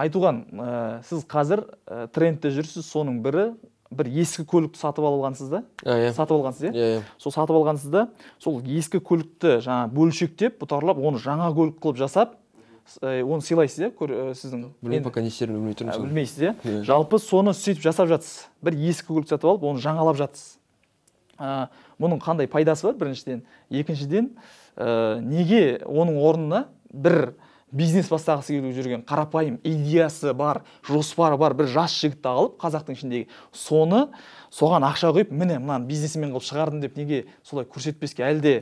айтуған ә, сіз қазір ә, трендте жүрсіз соның бірі бір ескі көлікті сатып алғансыз да иә сатып алғансыз иә иә сол сатып алғансыз да сол ескі көлікті жаңа бөлшектеп бұтарлап оны жаңа көлік қылып жасап оны сыйлайсыз иә сіздің білмеймін пока не істерімді білмей тұрмын білмейсіз иә жалпы соны сөйтіп жасап жатсыз бір ескі көлік сатып алып оны жаңалап жатсыз мұның қандай пайдасы бар біріншіден екіншіден неге оның орнына бір бизнес бастағысы келіп жүрген қарапайым идеясы бар жоспары бар бір жас жігітті алып қазақтың ішіндегі соны соған ақша құйып міне мынаны бизнесмен қылып шығардым деп неге солай көрсетпеске әлде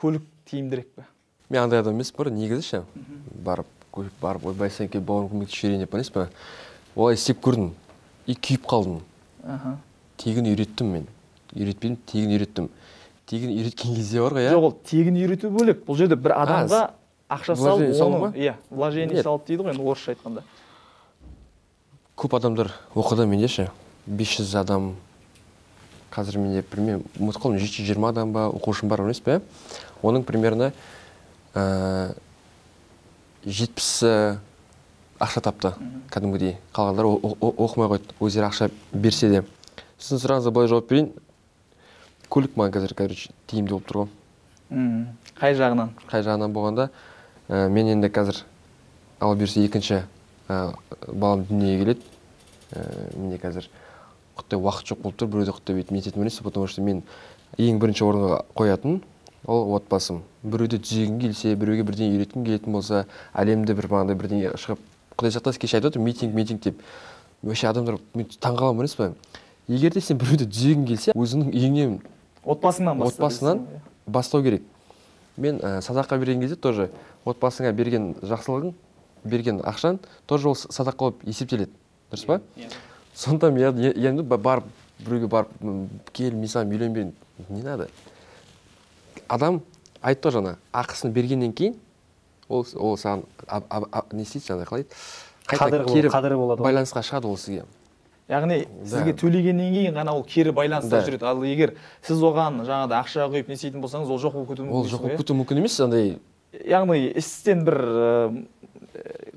көлік тиімдірек пе мен андай адам емеспін негізі ше барып барып ойбай сенке бауырым көмектесіп жіберейін деп емес па олай істеп көрдім и күйіп қалдым тегін үйреттім мен үйретпедім тегін үйреттім тегін үйреткен кезде бар ғой иә жоқ ол тегін үйрету бөлек бұл жерде бір адамға ақша салып оны иә вложение салып дейді ғой енді орысша айтқанда көп адамдар оқыды менде ше бес жүз адам қазір менде білмеймін ұмытып қалдым жеті жүз жиырма адам ба оқушым бар емес пе оның примерно э, жетпісі ақша тапты кәдімгідей қалғандар оқымай қойды өздері ақша берсе де сіздің сұрағыңызға былай жауап берейін көлік маған қазір короче тиімді болып тұр ғой қай жағынан қай жағынан болғанда ә, мен енді қазір алла бұйырса екінші ә, балам дүниеге келеді ә, менде қазір құттай уақыт жоқ болып тұр біреуді құттабайды мен сөйтіп ойлайсыз потому что мен ең бірінші орынға қоятын ол отбасым біреуді түзегім келсе біреуге бірдеңе үйреткім келетін болса әлемді бір бағанадай бірдеңе шығып құдай сақтасын кеше айтып отыр митинг митинг деп вообще адамдар мен таңқаламын білесіз ба егер де сен біреуді түзегің келсе өзіңнің үйіңнен отбасыңнан отбасынан иә. бастау керек мен ә, садақа берген кезде тоже отбасыңа берген жақсылығың берген ақшаң тоже ол садақа болып есептеледі дұрыс па yeah. Иә, иә. сондықтан мен енді барып біреуге барып кел мен саған үйленбеймін не надо адам айтты ғой жаңа ақысын бергеннен кейін ол ол саған не істейді жаңағы қалай қайта болады байланысқа шығады ол сізге яғни сізге төлегеннен кейін ғана ол кері байланыста жүреді ал егер сіз оған жаңағыдай ақша құйып не істейтін болсаңыз ол жоқ болып кетуі ол жоқ болып иә? кетуі мүмкін емес андай яғни істен бір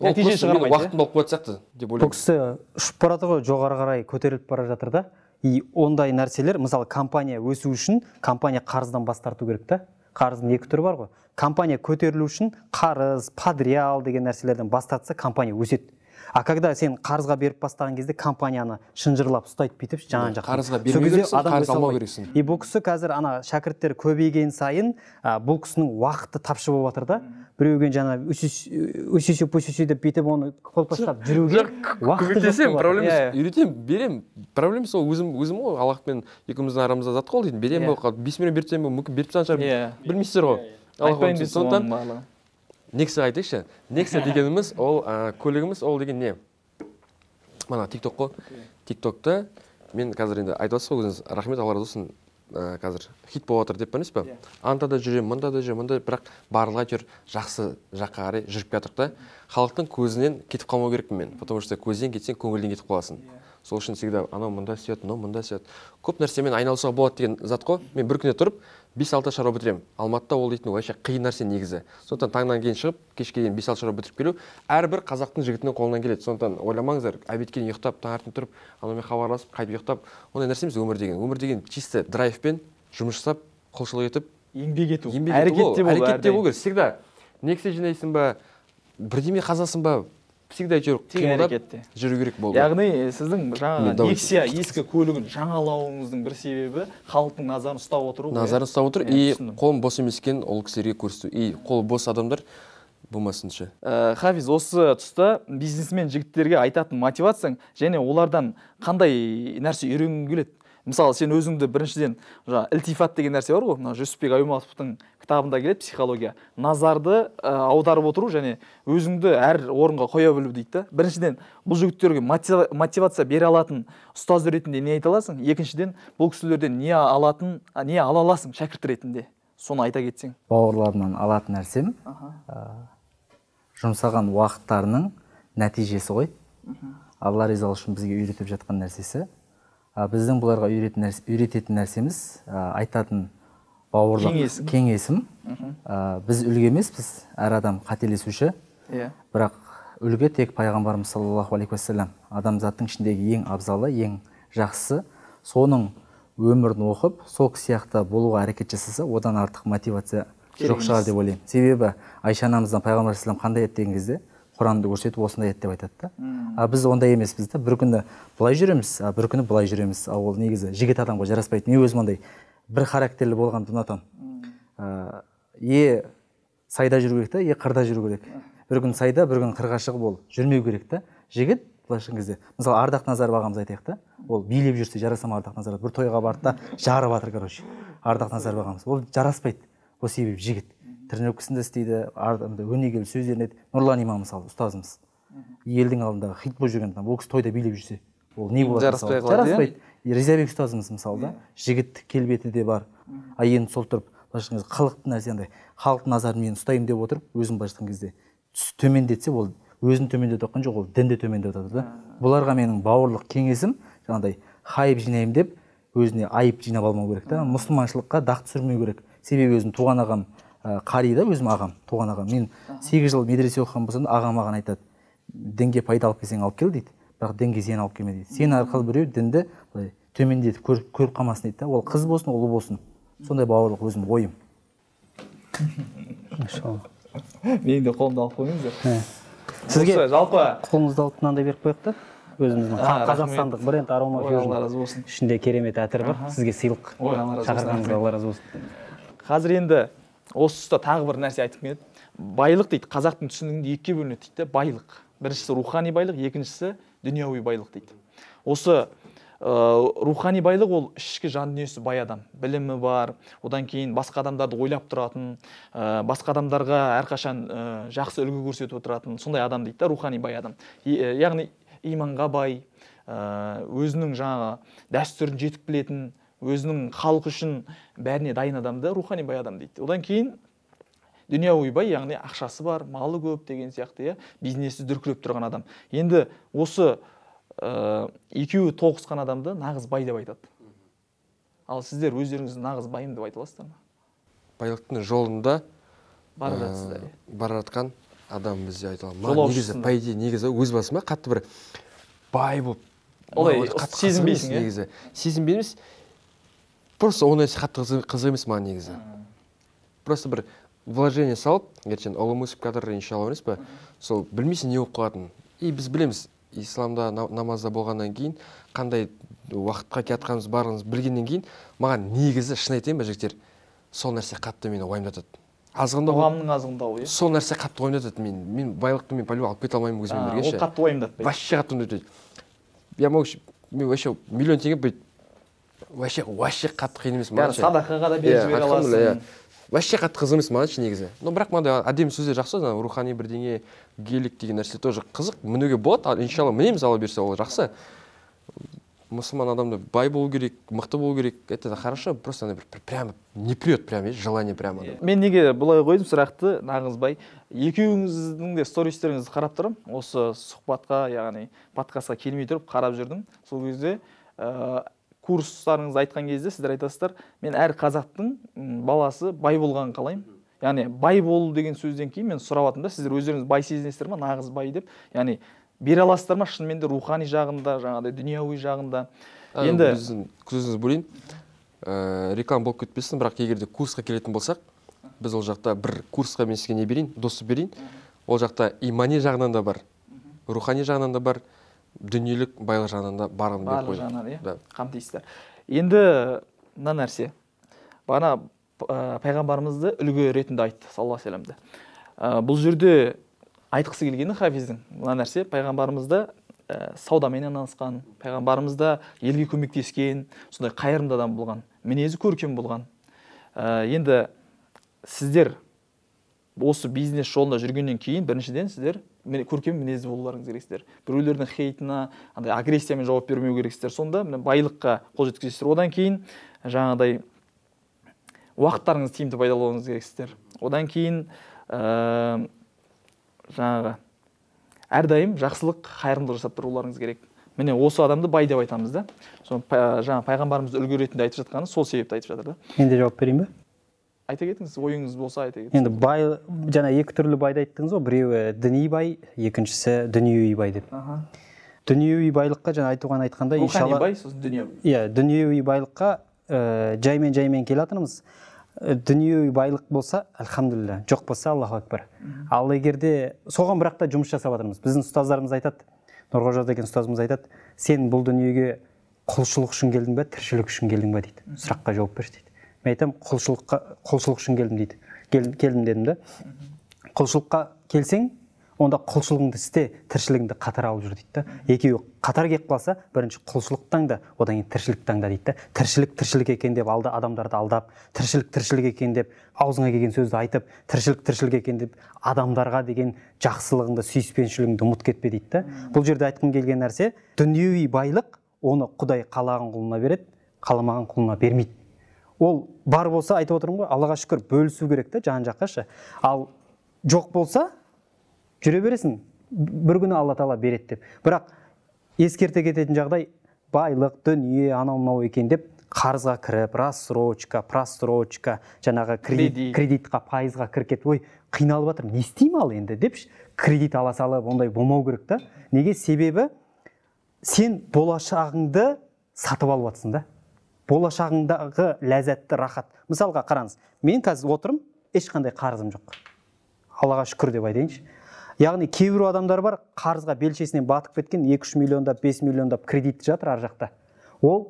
нәтиже шығармайды уақытын иә? алып қоятын сияқты деп ойлаймын бұл кісі ұшып барады ғой жоғары қарай көтеріліп бара жатыр да и ондай нәрселер мысалы компания өсу үшін компания қарыздан бас тарту керек та қарыздың екі түрі бар ғой компания көтерілу үшін қарыз подреал деген нәрселерден бас тартса компания өседі а когда сен қарызға беріп бастаған кезде компанияны шынжырлап ұстайды бүйтіп жан жақ қарызға бермеу қарыз алмау керексің и бұл кісі қазір ана шәкірттер көбейген сайын ә, бұл кісінің уақыты тапшы болып жатыр да біреуге жаңағы усюсю пусюсю деп бүйтіп оны қолпаштап жүруге көмектесемін проблема емес иә, иә. үйретемін беремін проблема сол өзім өзім ғой аллахпен екеуміздің арамызда зат қол дейтін беремін иә. бес минут берсем мүмкін беріп тастаған шығармын білмейсіздер ғой некса айтайықшы некса дегеніміз ол көлігіміз ол деген не мана TikTok ток қой тик мен қазір енді айтып отырсыз ғой өзіңіз рахмет алла разы болсын қазір хит болып жатыр деп емес пе иә. анда да жүремін мында да жүремін мында бірақ барлығы әйтеуір жақсы жаққа қарай жүріп келе жатырық та халықтың көзінен кетіп қалмау керекпін мен потому что көзден кетсең көңілден кетіп қаласың иә. сол үшін всегда анау мында істеп мынау мында істеп көп нәрсемен айналысуға болады деген зат қой мен бір күнде тұрып бес алты шаруа бітіремін алматыда ол дейтін вообще қиын нәрсе негізі сондықтан таңнан кейін шығып кешке дейін бес алты шаруа бітіріп келу әрбір қазақтың жігітінің қолынан келеді сондықтан ойламаңыздар обедке дейін ұйықтап таңертең тұрып анаумен хабарласып қайтып ұйықтап ондай нәрсе емес өмір деген өмір деген чисто драйвпен жұмыс жасап құлшылық етіп еңбек ету әрекетте болу керек всегда нексі жинайсың ба бірдеме қазасың ба всегда жүріп қимылдап жүру керек болды яғни сіздің жаңағы нексия ескі көлігін жаңалауыңыздың бір себебі халықтың назарын ұстап отыру назарын ұстап отыр иә, и қолым бос емес екенін ол кісілерге көрсету и қолы бос адамдар болмасыншы хафиз осы тұста бизнесмен жігіттерге айтатын мотивацияң және олардан қандай нәрсе үйренгің келеді мысалы сен өзіңді біріншіден жаңағы ілтифат деген нәрсе бар ғой мына жүсіпбек аюмасовтың кітабында келеді психология назарды ә, аударып отыру және өзіңді әр орынға қоя білу дейді да біріншіден бұл жігіттерге мотивация бере алатын ұстаз ретінде не айта аласың екіншіден бұл кісілерден не алатын не ала аласың шәкірт ретінде соны айта кетсең бауырларымнан алатын нәрсем ә, жұмсаған уақыттарының нәтижесі ғой алла ризалығы үшін бізге үйретіп жатқан нәрсесі ә, біздің бұларға үйрететін, нәрсеміз ә, айтатын бауырлық кеңесім, кеңесім ә, біз үлгі емеспіз әр адам қателесуші иә бірақ үлгі тек пайғамбарымыз саллаллаху алейхи уассалам адамзаттың ішіндегі ең абзалы ең жақсысы соның өмірін оқып сол сияқты болуға әрекет жасаса одан артық мотивация жоқ шығар деп ойлаймын себебі айша анамыздан пайғамбар қандай еді деген кезде құранды көрсетіп осындай еді деп айтады да а біз ондай емеспіз да бір күні былай жүреміз а бір күні былай жүреміз а ол негізі жігіт адамға жараспайды мен өзім андай бір характерлі болғанды ұнатамын е сайда жүру керек та е қырда жүру керек бір күн сайда бір күн қырға шығып ол жүрмеу керек та жігіт былайша айтқан кезде мысалы ардақ назаров ағамыз айтайық та ол билеп жүрсе жараса ма ардақ назаров бір тойға барды да жарып жатыр короче ардақ назаров ағамыз ол жараспайды ол себебі жігіт тренировкасында істейді өнегелі сөздерін айтады нұрлан имам мысалы ұстазымыз елдің хит болып жүрген адам ол кісі тойда билеп жүрсе ол не болады жараспай қалады иә? жараспайды ризабек ұстазымыз мысалы да жігіттік келбеті де бар а енді сол тұрып былайша айтқан кезде халықтың нәрсе андай халықтың назарын мен ұстаймын деп отырып өзін былайша айтқан кезде төмендетсе ол өзін төмендетіп жатқан жоқ ол дінді төмендетіп жатыр да бұларға менің бауырлық кеңесім жаңағыдай хайп жинаймын деп өзіне айып жинап алмау керек та мұсылманшылыққа дақ түсірмеу керек себебі өзінің туған ағам Э, қари да өзім ағам туған ағам мен сегіз жыл медресе оқыған болсам да ағам маған айтады дінге пайда алып келсең алып кел дейді бірақ дінге зиян алып келме дейді сен арқылы біреу дінді былай төмендетіп көріп, қалмасын дейді да ол қыз болсын ұл болсын сондай бауырлық өзім ойым менің де қолымды алып қойыңыздар сізге жалпы қолыңызды алып мынандай беріп қояйық та өзіміздің қазақстандық бренд арома алла разы ішінде керемет әтір бар сізге сыйлық шақырғаныңызға алла разы болсын қазір енді осы тұста тағы бір нәрсе айтқым келеді байлық дейді қазақтың түсінігінде екіге бөлінеді дейді байлық біріншісі рухани байлық екіншісі дүниеуи байлық дейді осы ә, рухани байлық ол ішкі жан дүниесі бай адам білімі бар одан кейін басқа адамдарды ойлап тұратын ә, басқа адамдарға әрқашан ә, жақсы үлгі көрсетіп отыратын сондай адам дейді да рухани бай адам яғни иманға бай өзінің жаңағы дәстүрін жетік білетін өзінің халқы үшін бәріне дайын адамды рухани бай адам дейді одан кейін дүние бай яғни ақшасы бар малы көп деген сияқты иә бизнесі дүркіреп тұрған адам енді осы ә, екеуі тоғысқан адамды нағыз бай деп айтады ал сіздер өздеріңізді нағыз байым деп айта аласыздар ма байлықтың жолында бара жатсыздар ә, бара жатқан адамбыз деп айта аламын негізі по идее негізі өз басыма қатты бір бай болып олай сезінбейсің иә. негізі сезінбейміз просто ол нәрсе қатты қызық емес маған негізі просто бір вложение салып ертең ұлым өсіп жатыр иншалла емес па сол білмейсің не болып қалатынын и біз білеміз исламда намазда болғаннан кейін қандай уақытқа келе жатқанымыз барлығымыз білгеннен кейін маған негізі шын айтайын ба жігіттер сол нәрсе қатты мені уайымдатады азғындау қоғамның азғындауы иә сол нәрсе қатты уайымдатады мен мен байлықты мен по любому алып кете алмаймын өзіммен бірге ше ол қатты уайымдатпайды вообще қатты уайымдатпайды я могу мен вообще миллион теңге вообще вообще қатты қиын емес маған садақаға да беріп иә, жібере аласың иә. вообще қатты қызық емес маған негізі но бірақ мынандай әдемі сөздер жақсы жаңағы рухани бірдеңе гелик деген нәрсе тоже қызық мінуге болады ал иншалла мінеміз алла берсе ол жақсы мұсылман адамда бай болу керек мықты болу керек это хорошо просто ана бір прямо не прет прямо желание прямо мен неге былай қойдым сұрақты нағызбай екеуіңіздің де стористеріңізді қарап тұрмын осы сұхбатқа яғни подкастқа келмей тұрып қарап жүрдім сол кезде курстарыңызды айтқан кезде сіздер айтасыздар мен әр қазақтың баласы бай болғанын қалаймын яғни бай болу деген сөзден кейін мен сұрап жатырмын да сіздер өздеріңіз бай сезінесіздер ма нағыз бай деп яғни бере аласыздар ма шынымен де рухани жағында жаңағыдай дүниеуи жағында ә, енді біздің сөзіңізді бөлейін ә, реклама болып кетпесін бірақ егер де курсқа келетін болсақ біз ол жақта бір курсқа мен сізге не берейін доступ берейін ол жақта имани жағынан да бар рухани жағынан да бар дүниелік байлық жағынан да барын деп барлық жағынан иә. қамтисыздар енді мына нәрсе бағана пайғамбарымызды үлгі ретінде айтты саллаллаху алейхи ә, бұл жерде айтқысы келгені хафиздің мына нәрсе пайғамбарымызды ә, саудамен айналысқан пайғамбарымызда елге көмектескен сондай қайырымды адам болған мінезі көркем болған енді сіздер осы бизнес жолында жүргеннен кейін біріншіден сіздер көркем мінезді болуларыңыз керексіздер біреулердің хейтына андай агрессиямен жауап бермеу керексіздер сонда міне байлыққа қол жеткізесіздер одан кейін жаңағыдай уақыттарыңызды тиімді пайдалануыңыз керексіздер одан кейін ә, жаңағы әрдайым жақсылық қайырымдылық жасап тұруларыңыз керек міне осы адамды бай деп айтамыз да соны жаңағы пайғамбарымыз үлгі ретінде айтып жатқаны сол себепті айтып жатыр да мен де жауап берейін ба айта кетіңіз ойыңыз болса айта кетіңіз енді бай жаңа екі түрлі байды айттыңыз ғой біреуі діни бай екіншісі дүниеуи бай деп аха дүниеуи байлыққа жаңа айтуған айтқандай рухани бай сосын дүние иә дүниеуи байлыққа ә, жаймен жаймен келе жатырмыз э, дүниеуи байлық болса әльхамдулилля жоқ болса аллаху акбар ал егерде соған бірақ та жұмыс жасап жатырмыз біздің ұстаздарымыз айтады нұрғожа деген ұстазымыз айтады сен бұл дүниеге құлшылық үшін келдің ба тіршілік үшін келдің ба дейді сұраққа жауап берші дейді мен айтамын құлшылыққа құлшылық үшін келдім дейді келдім, келдім дедім да құлшылыққа келсең онда құлшылығыңды істе тіршілігіңді қатар алып жүр дейді да екеуі қатар келіп қалса бірінші құлшылық таңда одан кейін тіршілік таңда дейді да тіршілік тіршілік екен деп алды адамдарды алдап тіршілік тіршілік екен деп аузыңа келген сөзді айтып тіршілік тіршілік екен деп адамдарға деген жақсылығыңды сүйіспеншілігіңді ұмытып кетпе дейді да бұл жерде айтқым келген нәрсе дүниеуи байлық оны құдай қалаған құлына береді қаламаған құлына бермейді ол бар болса айтып отырмын ғой аллаға шүкір бөлісу керек та жан жаққа ал жоқ болса жүре бересің бір күні алла тағала береді деп бірақ ескерте кететін жағдай байлық дүние анау мынау екен деп қарызға кіріп рассрочка просрочка жаңағы кредит, кредитқа пайызға кіріп кетіп ой қиналып жатырмын не істеймін ал енді деп кредит ала салып ондай болмау керек та неге себебі сен болашағыңды сатып алып жатсың да болашағыңдағы ләззатты рахат мысалға қараңыз мен қазір отырмын ешқандай қарызым жоқ аллаға шүкір деп айтайыншы яғни кейбір адамдар бар қарызға белшесінен батып кеткен 2-3 миллиондап 5 миллиондап кредит жатыр ар жақта ол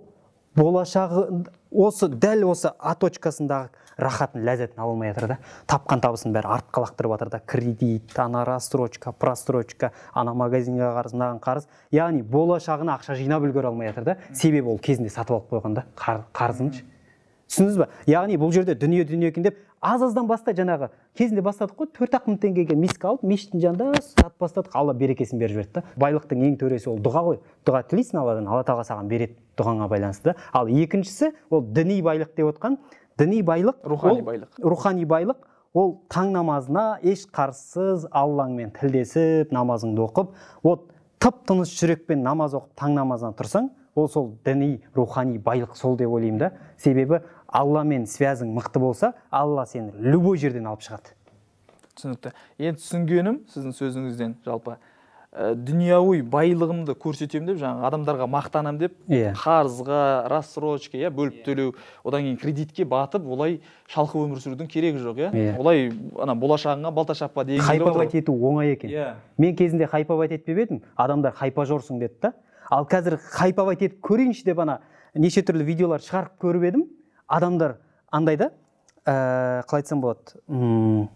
болашағы осы дәл осы а точкасындағы рахатын ләззатын ала алмай жатыр да тапқан табысын бәрі артқа лақтырып жатыр да кредит ана рассрочка просрочка ана магазинге қарыз мынаған қарыз яғни болашағына ақша жинап үлгере алмай жатыр да себебі ол кезінде сатып алып қойған да қар, қарызыншы түсіндіңіз ба яғни бұл жерде дүние дүние екен деп аз аздан баста жаңағы кезінде бастадық қой төрт ақ мың теңгеге миска алып мешіттің жанында сатып бастадық алла берекесін беріп жіберді да байлықтың ең төресі ол дұға ғой дұға тілейсің алладан алла тағала саған береді дұғаңа байланысты да ал екіншісі ол діни байлық деп отқан діни байлық рухани байлық рухани байлық ол таң намазына еш қарсыз аллаңмен тілдесіп намазыңды оқып вот тып тыныш жүрекпен намаз оқып таң намазына тұрсаң ол сол діни рухани байлық сол деп ойлаймын да себебі алламен связың мықты болса алла сені любой жерден алып шығады түсінікті енді түсінгенім сіздің сөзіңізден жалпы ә, э, дүнияуи байлығымды көрсетемін деп жаңағы адамдарға мақтанам деп yeah. Иә. қарызға рассрочка иә бөліп иә. төлеу одан кейін кредитке батып олай шалқып өмір сүрудің керегі жоқ иә yeah. Иә. олай ана болашағыңа балта шаппа деген хайповать ету оңай екен иә мен кезінде хайповать етпеп едім адамдар хайпажорсың деді да ал қазір хайповать етіп көрейінші деп ана неше түрлі видеолар шығарып көріп едім адамдар андай да ыыы э, қалай айтсам болады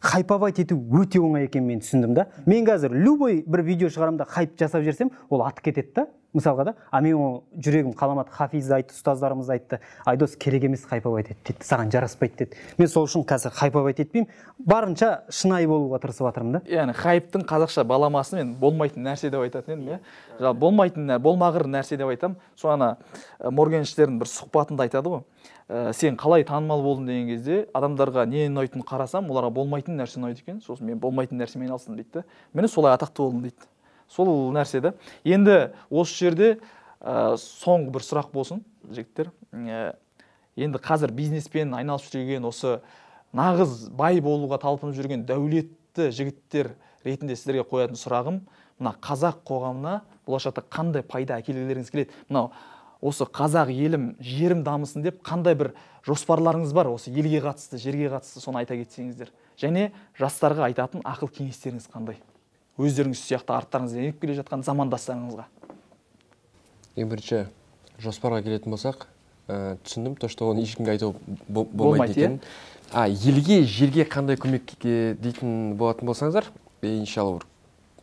хайповать ету өте оңай екенін мен түсіндім да мен қазір любой бір видео шығарамын да хайп жасап жіберсем ол атып кетеді да мысалға да а мен оны жүрегім қаламады хафиз айтты ұстаздарымыз айтты айдос керек емес хайповать ет деді саған жараспайды деді мен сол үшін қазір хайповать етпеймін барынша шынайы болуға тырысып жатырмын да яғни хайптың қазақша баламасы мен болмайтын нәрсе деп айтатын едім иә жалпы болмайтын болмағыр нәрсе деп айтамын сол ана моргенштердің бір сұхбатында айтады ғой ә, сен қалай танымал болдың деген кезде адамдарға не ұнайтынын қарасам оларға болмайтын нәрсе ұнайды екен сосын мен болмайтын нәрсемен айналыстым дейді да міне солай атақты болдым дейді сол нәрсе да енді осы жерде ә, соңғы бір сұрақ болсын жігіттер ә, енді қазір бизнеспен айналысып жүрген осы нағыз бай болуға талпынып жүрген дәулетті жігіттер ретінде сіздерге қоятын сұрағым мына қазақ қоғамына болашақта қандай пайда әкелгілеріңіз келеді мынау осы қазақ елім жерім дамысын деп қандай бір жоспарларыңыз бар осы елге қатысты жерге қатысты соны айта кетсеңіздер және жастарға айтатын ақыл кеңестеріңіз қандай өздеріңіз сияқты арттарыңыздан еніп келе жатқан замандастарыңызға ең бірінші жоспарға келетін болсақ ә, түсіндім то что оны ешкімге айту болмайды иә? екен а елге жерге қандай көмек дейтін болатын болсаңыздар э, иншалла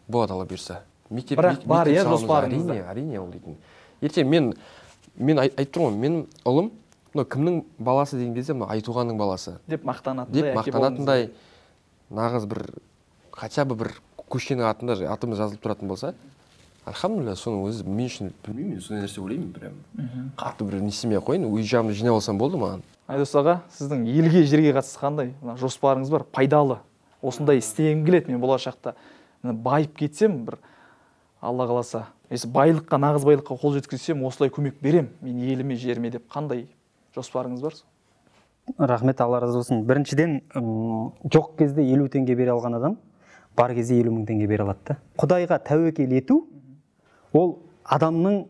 болады алла бұйырса мектеп бірақ бар иә әрине әрине ол дейтін ертең мен мен айтып тұрмын ғой менің ұлым мынау кімнің баласы деген кезде мынау айтуғанның баласы деп мақтанатындай деп мақтанатындай нағыз бір хотя бы бір көшенің атында атымыз жазылып тұратын болса альхамдулилля соның өзі мен үшін білмеймін мен сондай нәрсе ойлаймын прям қатты бір ақ қояйын үй жағымды жинап алсам болды маған айдос аға сіздің елге жерге қатысты қандай мына жоспарыңыз бар пайдалы осындай істегім келеді мен болашақта байып кетсем бір алла қаласа если байлыққа нағыз байлыққа қол жеткізсем осылай көмек берем мен еліме жеріме деп қандай жоспарыңыз бар рахмет алла разы болсын біріншіден жоқ кезде елу теңге бере алған адам бар кезде елу мың теңге бере алады да құдайға тәуекел ету ол адамның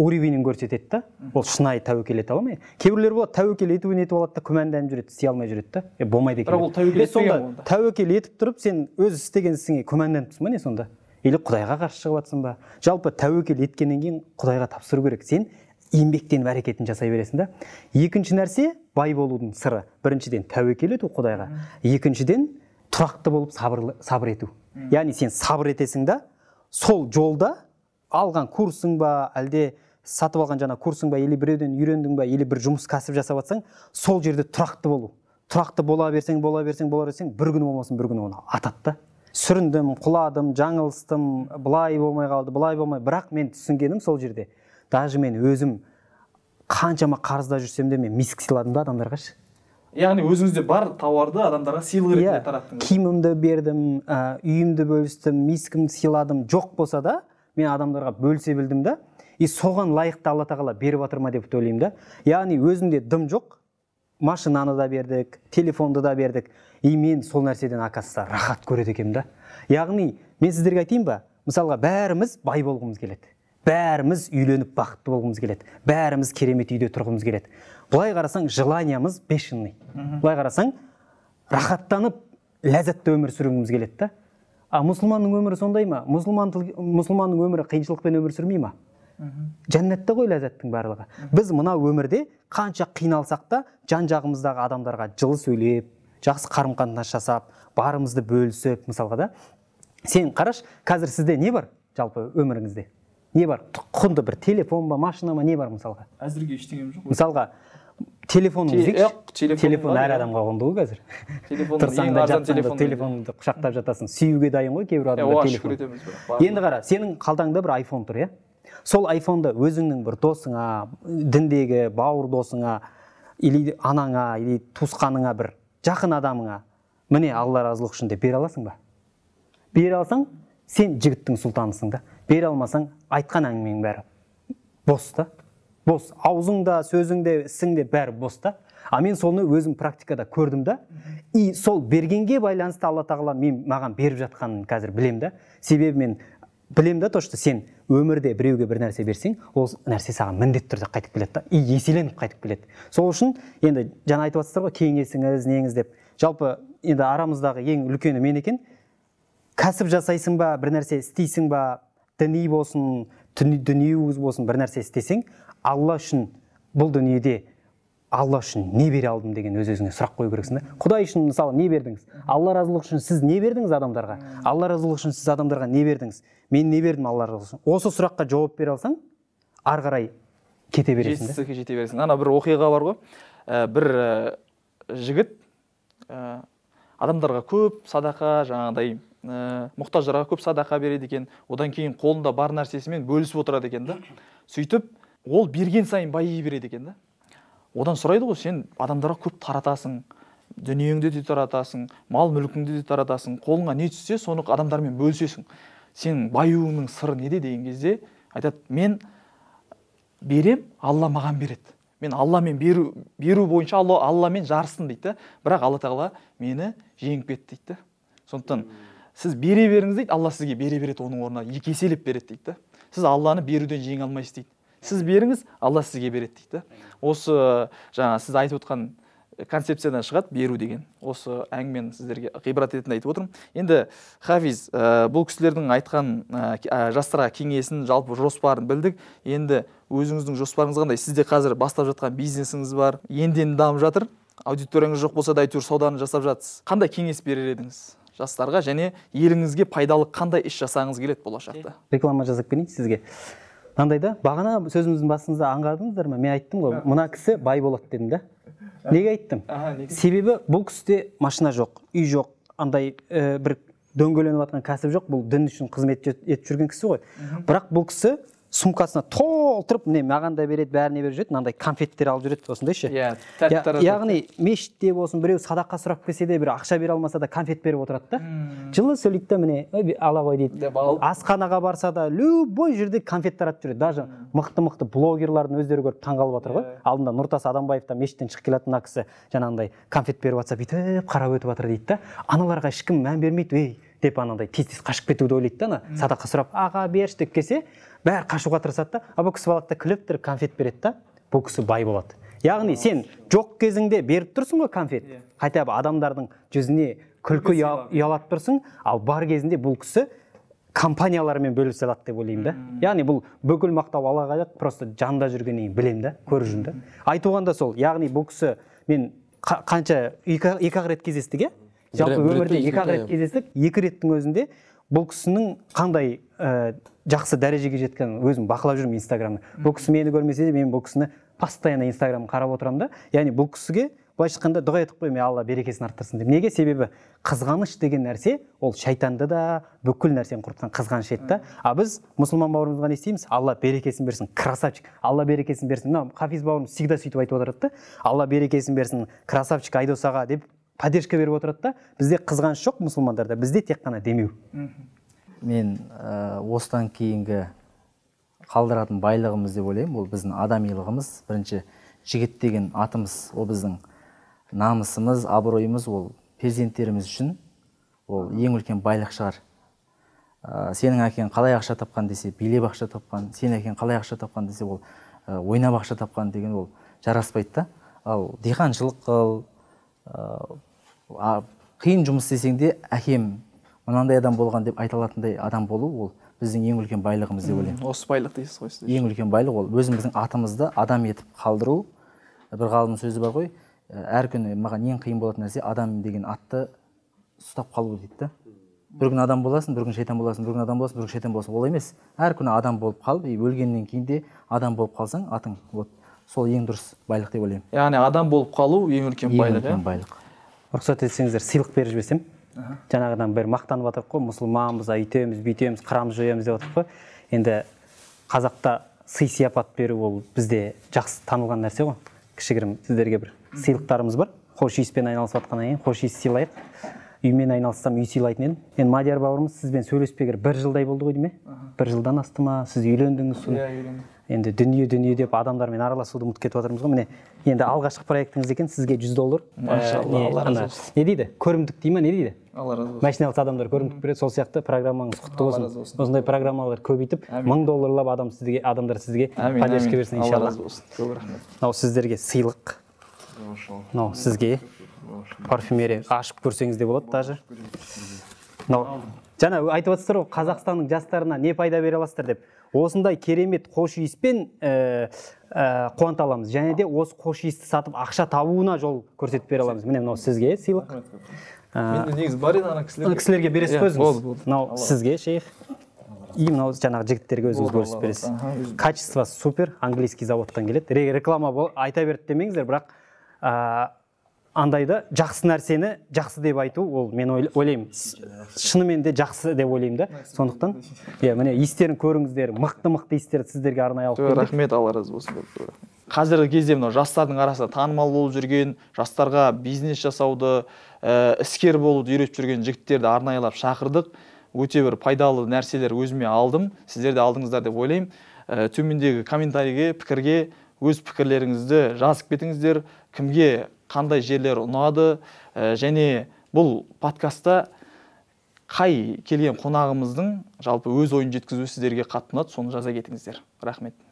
уровенін көрсетеді да ол шынайы тәуекел ете ала ма кейбіреулер болады тәуекел етуін етіп алады да күмәнданып жүреді істей алмай жүреді да е болмайды екен бірақ ол тәуекел сонда тәуекел етіп тұрып сен өз істеген ісіңе күмәнданып тұрсың ба не сонда или құдайға қарсы шығып жатрсың ба жалпы тәуекел еткеннен кейін құдайға тапсыру керек сен еңбектеніп әрекетін жасай бересің да екінші нәрсе бай болудың сыры біріншіден тәуекел ету құдайға екіншіден тұрақты болып сабырлы, сабыр ету яғни сен сабыр етесің да сол жолда алған курсың ба әлде сатып алған жаңа курсың ба или біреуден үйрендің ба или бір жұмыс кәсіп жасап жатсаң сол жерде тұрақты болу тұрақты бола берсең бола берсең бола берсең бір күні болмасын бір күні оны атады да сүріндім құладым жаңылыстым былай болмай қалды былай болмай бірақ мен түсінгенім сол жерде даже мен өзім қаншама қарызда жүрсем де мен миск сыйладым да адамдарға ше яғни өзіңізде бар тауарды адамдарға сыйлық ретінде yeah, иә, тараттыңыз киімімді бердім ә, үйімді бөлістім мискімді сыйладым жоқ болса да мен адамдарға бөлісе білдім да и соған лайықты алла тағала беріп жатыр ма деп ойлаймын да яғни өзімде дым жоқ машинаны да бердік телефонды да бердік и мен сол нәрседен оказывается рахат көреді екенмін да яғни мен сіздерге айтайын ба мысалға бәріміз бай болғымыз келеді бәріміз үйленіп бақытты болғымыз келеді бәріміз керемет үйде тұрғымыз келеді былай қарасаң желаниямыз бешеный былай қарасаң рахаттанып ләззатты өмір сүргіміз келеді да а мұсылманның өмірі сондай ма мұсылман мұсылманның өмірі қиыншылықпен өмір сүрмей ма жәннатта ғой ләззаттың барлығы біз мына өмірде қанша қиналсақ та жан жағымыздағы адамдарға жылы сөйлеп жақсы қарым қатынас жасап барымызды бөлісіп мысалға да сен қараш қазір сізде не бар жалпы өміріңізде не бар құнды бір телефон ба машина ма не бар мысалға әзірге ештеңем жоқ мысалға телефоныңыз жоқ телефон әр иә. адамға қонды ғой қазір тұрсаң да жатсаң телефоныңды құшақтап жатасың сүюге дайын ғой кейбір адамдар телефон енді қара сенің қалтаңда бір айфон тұр иә сол айфонды өзіңнің бір досыңа діндегі бауыр досыңа или анаңа или туысқаныңа бір жақын адамыңа міне алла разылығы үшін деп бере аласың ба бере алсаң сен жігіттің сұлтанысың да бере алмасаң айтқан әңгімеңнің бәрі бос та бос аузың да сөзің де ісің де бәрі бос та а мен соны өзім практикада көрдім да и сол бергенге байланысты алла тағала мен маған беріп жатқанын қазір білем да себебі мен білем да то что сен өмірде біреуге бір нәрсе берсең ол нәрсе саған міндетті түрде қайтып келеді да и еселеніп қайтып келеді сол үшін енді жаңа айтып жатсыздар ғой кеңесіңіз неңіз деп жалпы енді арамыздағы ең үлкені мен екен кәсіп жасайсың ба бір нәрсе істейсің ба діни болсын дүниеңіз болсын бір нәрсе істесең алла үшін бұл дүниеде алла үшін не бере алдым деген өз өзіңе сұрақ қою керексің да құдай үшін мысалы не бердіңіз алла разылығы үшін сіз не бердіңіз адамдарға алла разылығы үшін сіз адамдарға не бердіңіз мен не бердім алла разылығы үшін осы сұраққа жауап бере алсаң ары қарай кете бересің жетістікке жете бересің ана бір оқиға бар ғой ә, бір ә, жігіт ә, адамдарға көп садақа жаңағыдай ә, мұқтаждарға көп садақа береді екен одан кейін қолында бар нәрсесімен бөлісіп отырады екен да сөйтіп ол берген сайын байи береді екен да одан сұрайды ғой сен адамдарға көп таратасың дүниеңді де таратасың мал мүлкіңді де таратасың қолыңа не түссе соны адамдармен бөлісесің сенің баюыңның сыры неде деген кезде айтады мен берем алла маған береді мен алламен беру беру бойынша алла алламен жарыстым дейді да бірақ алла тағала мені жеңіп кетті дейді да сондықтан сіз бере беріңіз дейді алла сізге бере береді оның орнына екі еселеп береді дейді да сіз алланы беруден жеңе алмайсыз дейді сіз беріңіз алла сізге береді дейді осы жаңа сіз айтып отқан э, концепциядан шығады беру деген осы әңгімені сіздерге ғибрат ретінде айтып отырмын енді хафиз ә, бұл кісілердің айтқан ә, жастарға кеңесін жалпы жоспарын білдік енді өзіңіздің жоспарыңыз қандай сізде қазір бастап жатқан бизнесіңіз бар енді енді дамып жатыр аудиторияңыз жоқ болса да әйтеуір сауданы жасап жатсыз қандай кеңес берер едіңіз жастарға және еліңізге пайдалы қандай іс жасағыңыз келеді болашақта реклама жасап келейін сізге мынандай да бағана сөзіміздің басында аңғардыңыздар ма мен айттым ғой мына кісі бай болады дедім да неге айттым себебі бұл кісіде машина жоқ үй жоқ андай бір дөңгеленіп жатқан кәсіп жоқ бұл дін үшін қызмет етіп жүрген кісі ғой бірақ бұл кісі сумкасына толтырып міне маған да береді бәріне беріп жүреді мынандай конфеттер алып жүреді осындай ше иә яғни мешітте болсын біреу садақа сұрап келсе де бір ақша бере алмаса да конфет беріп отырады да жылы сөйлейді да міне ала ғой дейді асханаға барса да любой жерде конфет таратып жүреді даже мықты мықты блогерлардың өздері көріп таңғалып жатыр ғой иә. алдында нұртас адамбаев та мешіттен шығып келе жатыр мына кісі жаңағындай конфет беріп жатса бүйтіп қарап өтіп жатыр дейді да аналарға ешкім мән бермейді ей деп анандай тез тез қашып кетуді ойлайды да ана садақа сұрап аға берші деп келсе бәрі қашуға тырысады да а бұл кісі алады да күліп тұрып конфет береді да бұл кісі бай болады яғни сен жоқ кезіңде беріп тұрсың ғой конфет иә. хотя бы адамдардың жүзіне күлкі ұялатып тұрсың ал бар кезінде бұл кісі компаниялармен бөлісе алады деп ойлаймын да яғни бұл бүкіл мақтау ала просто жанында жүргеннен кейін білемін да көріп жүрмін да айтуған да сол яғни бұл кісі мен қанша екі, ақ рет кездестік иә жалпы өмірде екі ақ рет кездестік екі реттің өзінде бұл кісінің қандай э, жақсы дәрежеге жеткен өзім бақылап жүрмін инстаграмды бұл кісі мені көрмесе де мен бұл кісіні постоянно инстаграмын қарап отырамын да яғни бұл кісіге былайша айтқанда дұға етіп қоймын алла берекесін арттырсын деп неге себебі қызғаныш деген нәрсе ол шайтанды да бүкіл нәрсені құртқан қызғаныш еді да ал біз мұсылман бауырымызға не істейміз алла берекесін берсін красавчик алла берекесін берсін мына хафиз бауырымыз всегда сөйтіп айтып отырады да алла берекесін берсін красавчик айдос аға деп поддержка беріп отырады да бізде қызғаныш жоқ мұсылмандарда бізде тек қана демеу мен ә, осыдан кейінгі қалдыратын байлығымыз деп ойлаймын ол біздің адамилығымыз бірінші жігіт деген атымыз ол біздің намысымыз абыройымыз ол перзенттеріміз үшін ол ең үлкен байлық шығар ә, сенің әкең қалай ақша тапқан десе билеп ақша тапқан сенің әкең қалай ақша тапқан десе ол ә, ойнап ақша тапқан деген ол жараспайды да ал диқаншылық қыл ә, қиын жұмыс істесең де әкем мынандай адам болған деп айта алатындай адам болу ол біздің ең үлкен байлығымыз деп ойлаймын осы байлық дейсіз ғой сіз ең үлкен байлық ол өзіміздің атымызды адам етіп қалдыру э, бір ғалымның сөзі бар ғой э, әр күні э, маған ең қиын болатын нәрсе адам деген атты ұстап қалу дейді да бір күн адам боласың бір күні шайтан боласың бір күні адам боласың бір күні шайтан боласың олай емес әр күні адам болып қалып и өлгеннен кейін де адам болып қалсаң атың вот сол ең дұрыс байлық деп ойлаймын яғни адам болып қалу ең үлкен байлық ең иә? үлкен байлық рұқсат етсеңіздер сыйлық беріп жіберсем жаңағыдан бір мақтанып жатырмық қой мұсылманбыз үйтеміз бүйтеміз қырамыз жоямыз деп жатырық қой енді қазақта сый сияпат беру ол бізде жақсы танылған нәрсе ғой кішігірім сіздерге бір сыйлықтарымыз бар хош иіспен айналысып жатқаннан кейін хош иіс сыйлайық үймен айналыссам үй сыйлайтын едім енді мадияр бауырымыз сізбен сөйлеспегелі бір жылдай болды ғой деймін бір жылдан асты ма сіз үйлендіңіз иә енді дүние дүние деп адамдармен араласуды ұмытып кетіп жатырмыз ғой міне енді алғашқы проектіңіз екен сізге жүз доллар машалла э, не дейді көрімдік дей ма не дейді алла разы болсын машина алса адамдар көрімдік береді сол сияқты программаңыз құтты болсын осындай программалар көбейтіп мың долларлап адам сізге адамдар сізге поддержка берсін иншалла алла разы болсын көп рахмет мынау сіздерге сыйлық мынау сізге парфюмерия ашып көрсеңіз де болады даже мынау жаңа айтып жатсыздар ғой қазақстанның жастарына не пайда бере аласыздар деп осындай керемет хош иіспен ә, қуанта аламыз және де осы хош иісті сатып ақша табуына жол көрсетіп бере аламыз міне мынау сізге сыйлық э, менде негізі бар еді ана кісілерге кісілерге бересіз иә, ғой өзіңіз мынау сізге шейх и мынау жаңағы жігіттерге өзіңіз бөлісіп бересіз качество супер английский заводтан келеді реклама айта берді демеңіздер бірақ Андайда жақсы нәрсені жақсы деп айту ол мен ойлаймын шынымен де жақсы деп ойлаймын да сондықтан иә міне иістерін көріңіздер мықты мықты иістерді сіздерге арнайы алып келдік рахмет алла разы болсын қазіргі кезде мынау жастардың арасында танымал болып жүрген жастарға бизнес жасауды ә, іскер болуды үйретіп жүрген жігіттерді арнайылап шақырдық өте бір пайдалы нәрселер өзіме алдым сіздер де алдыңыздар деп ойлаймын ә, төмендегі комментарийге пікірге өз пікірлеріңізді жазып кетіңіздер кімге қандай жерлер ұнады ә, және бұл подкастта қай келген қонағымыздың жалпы өз ойын жеткізуі сіздерге қатты ұнады соны жаза кетіңіздер рахмет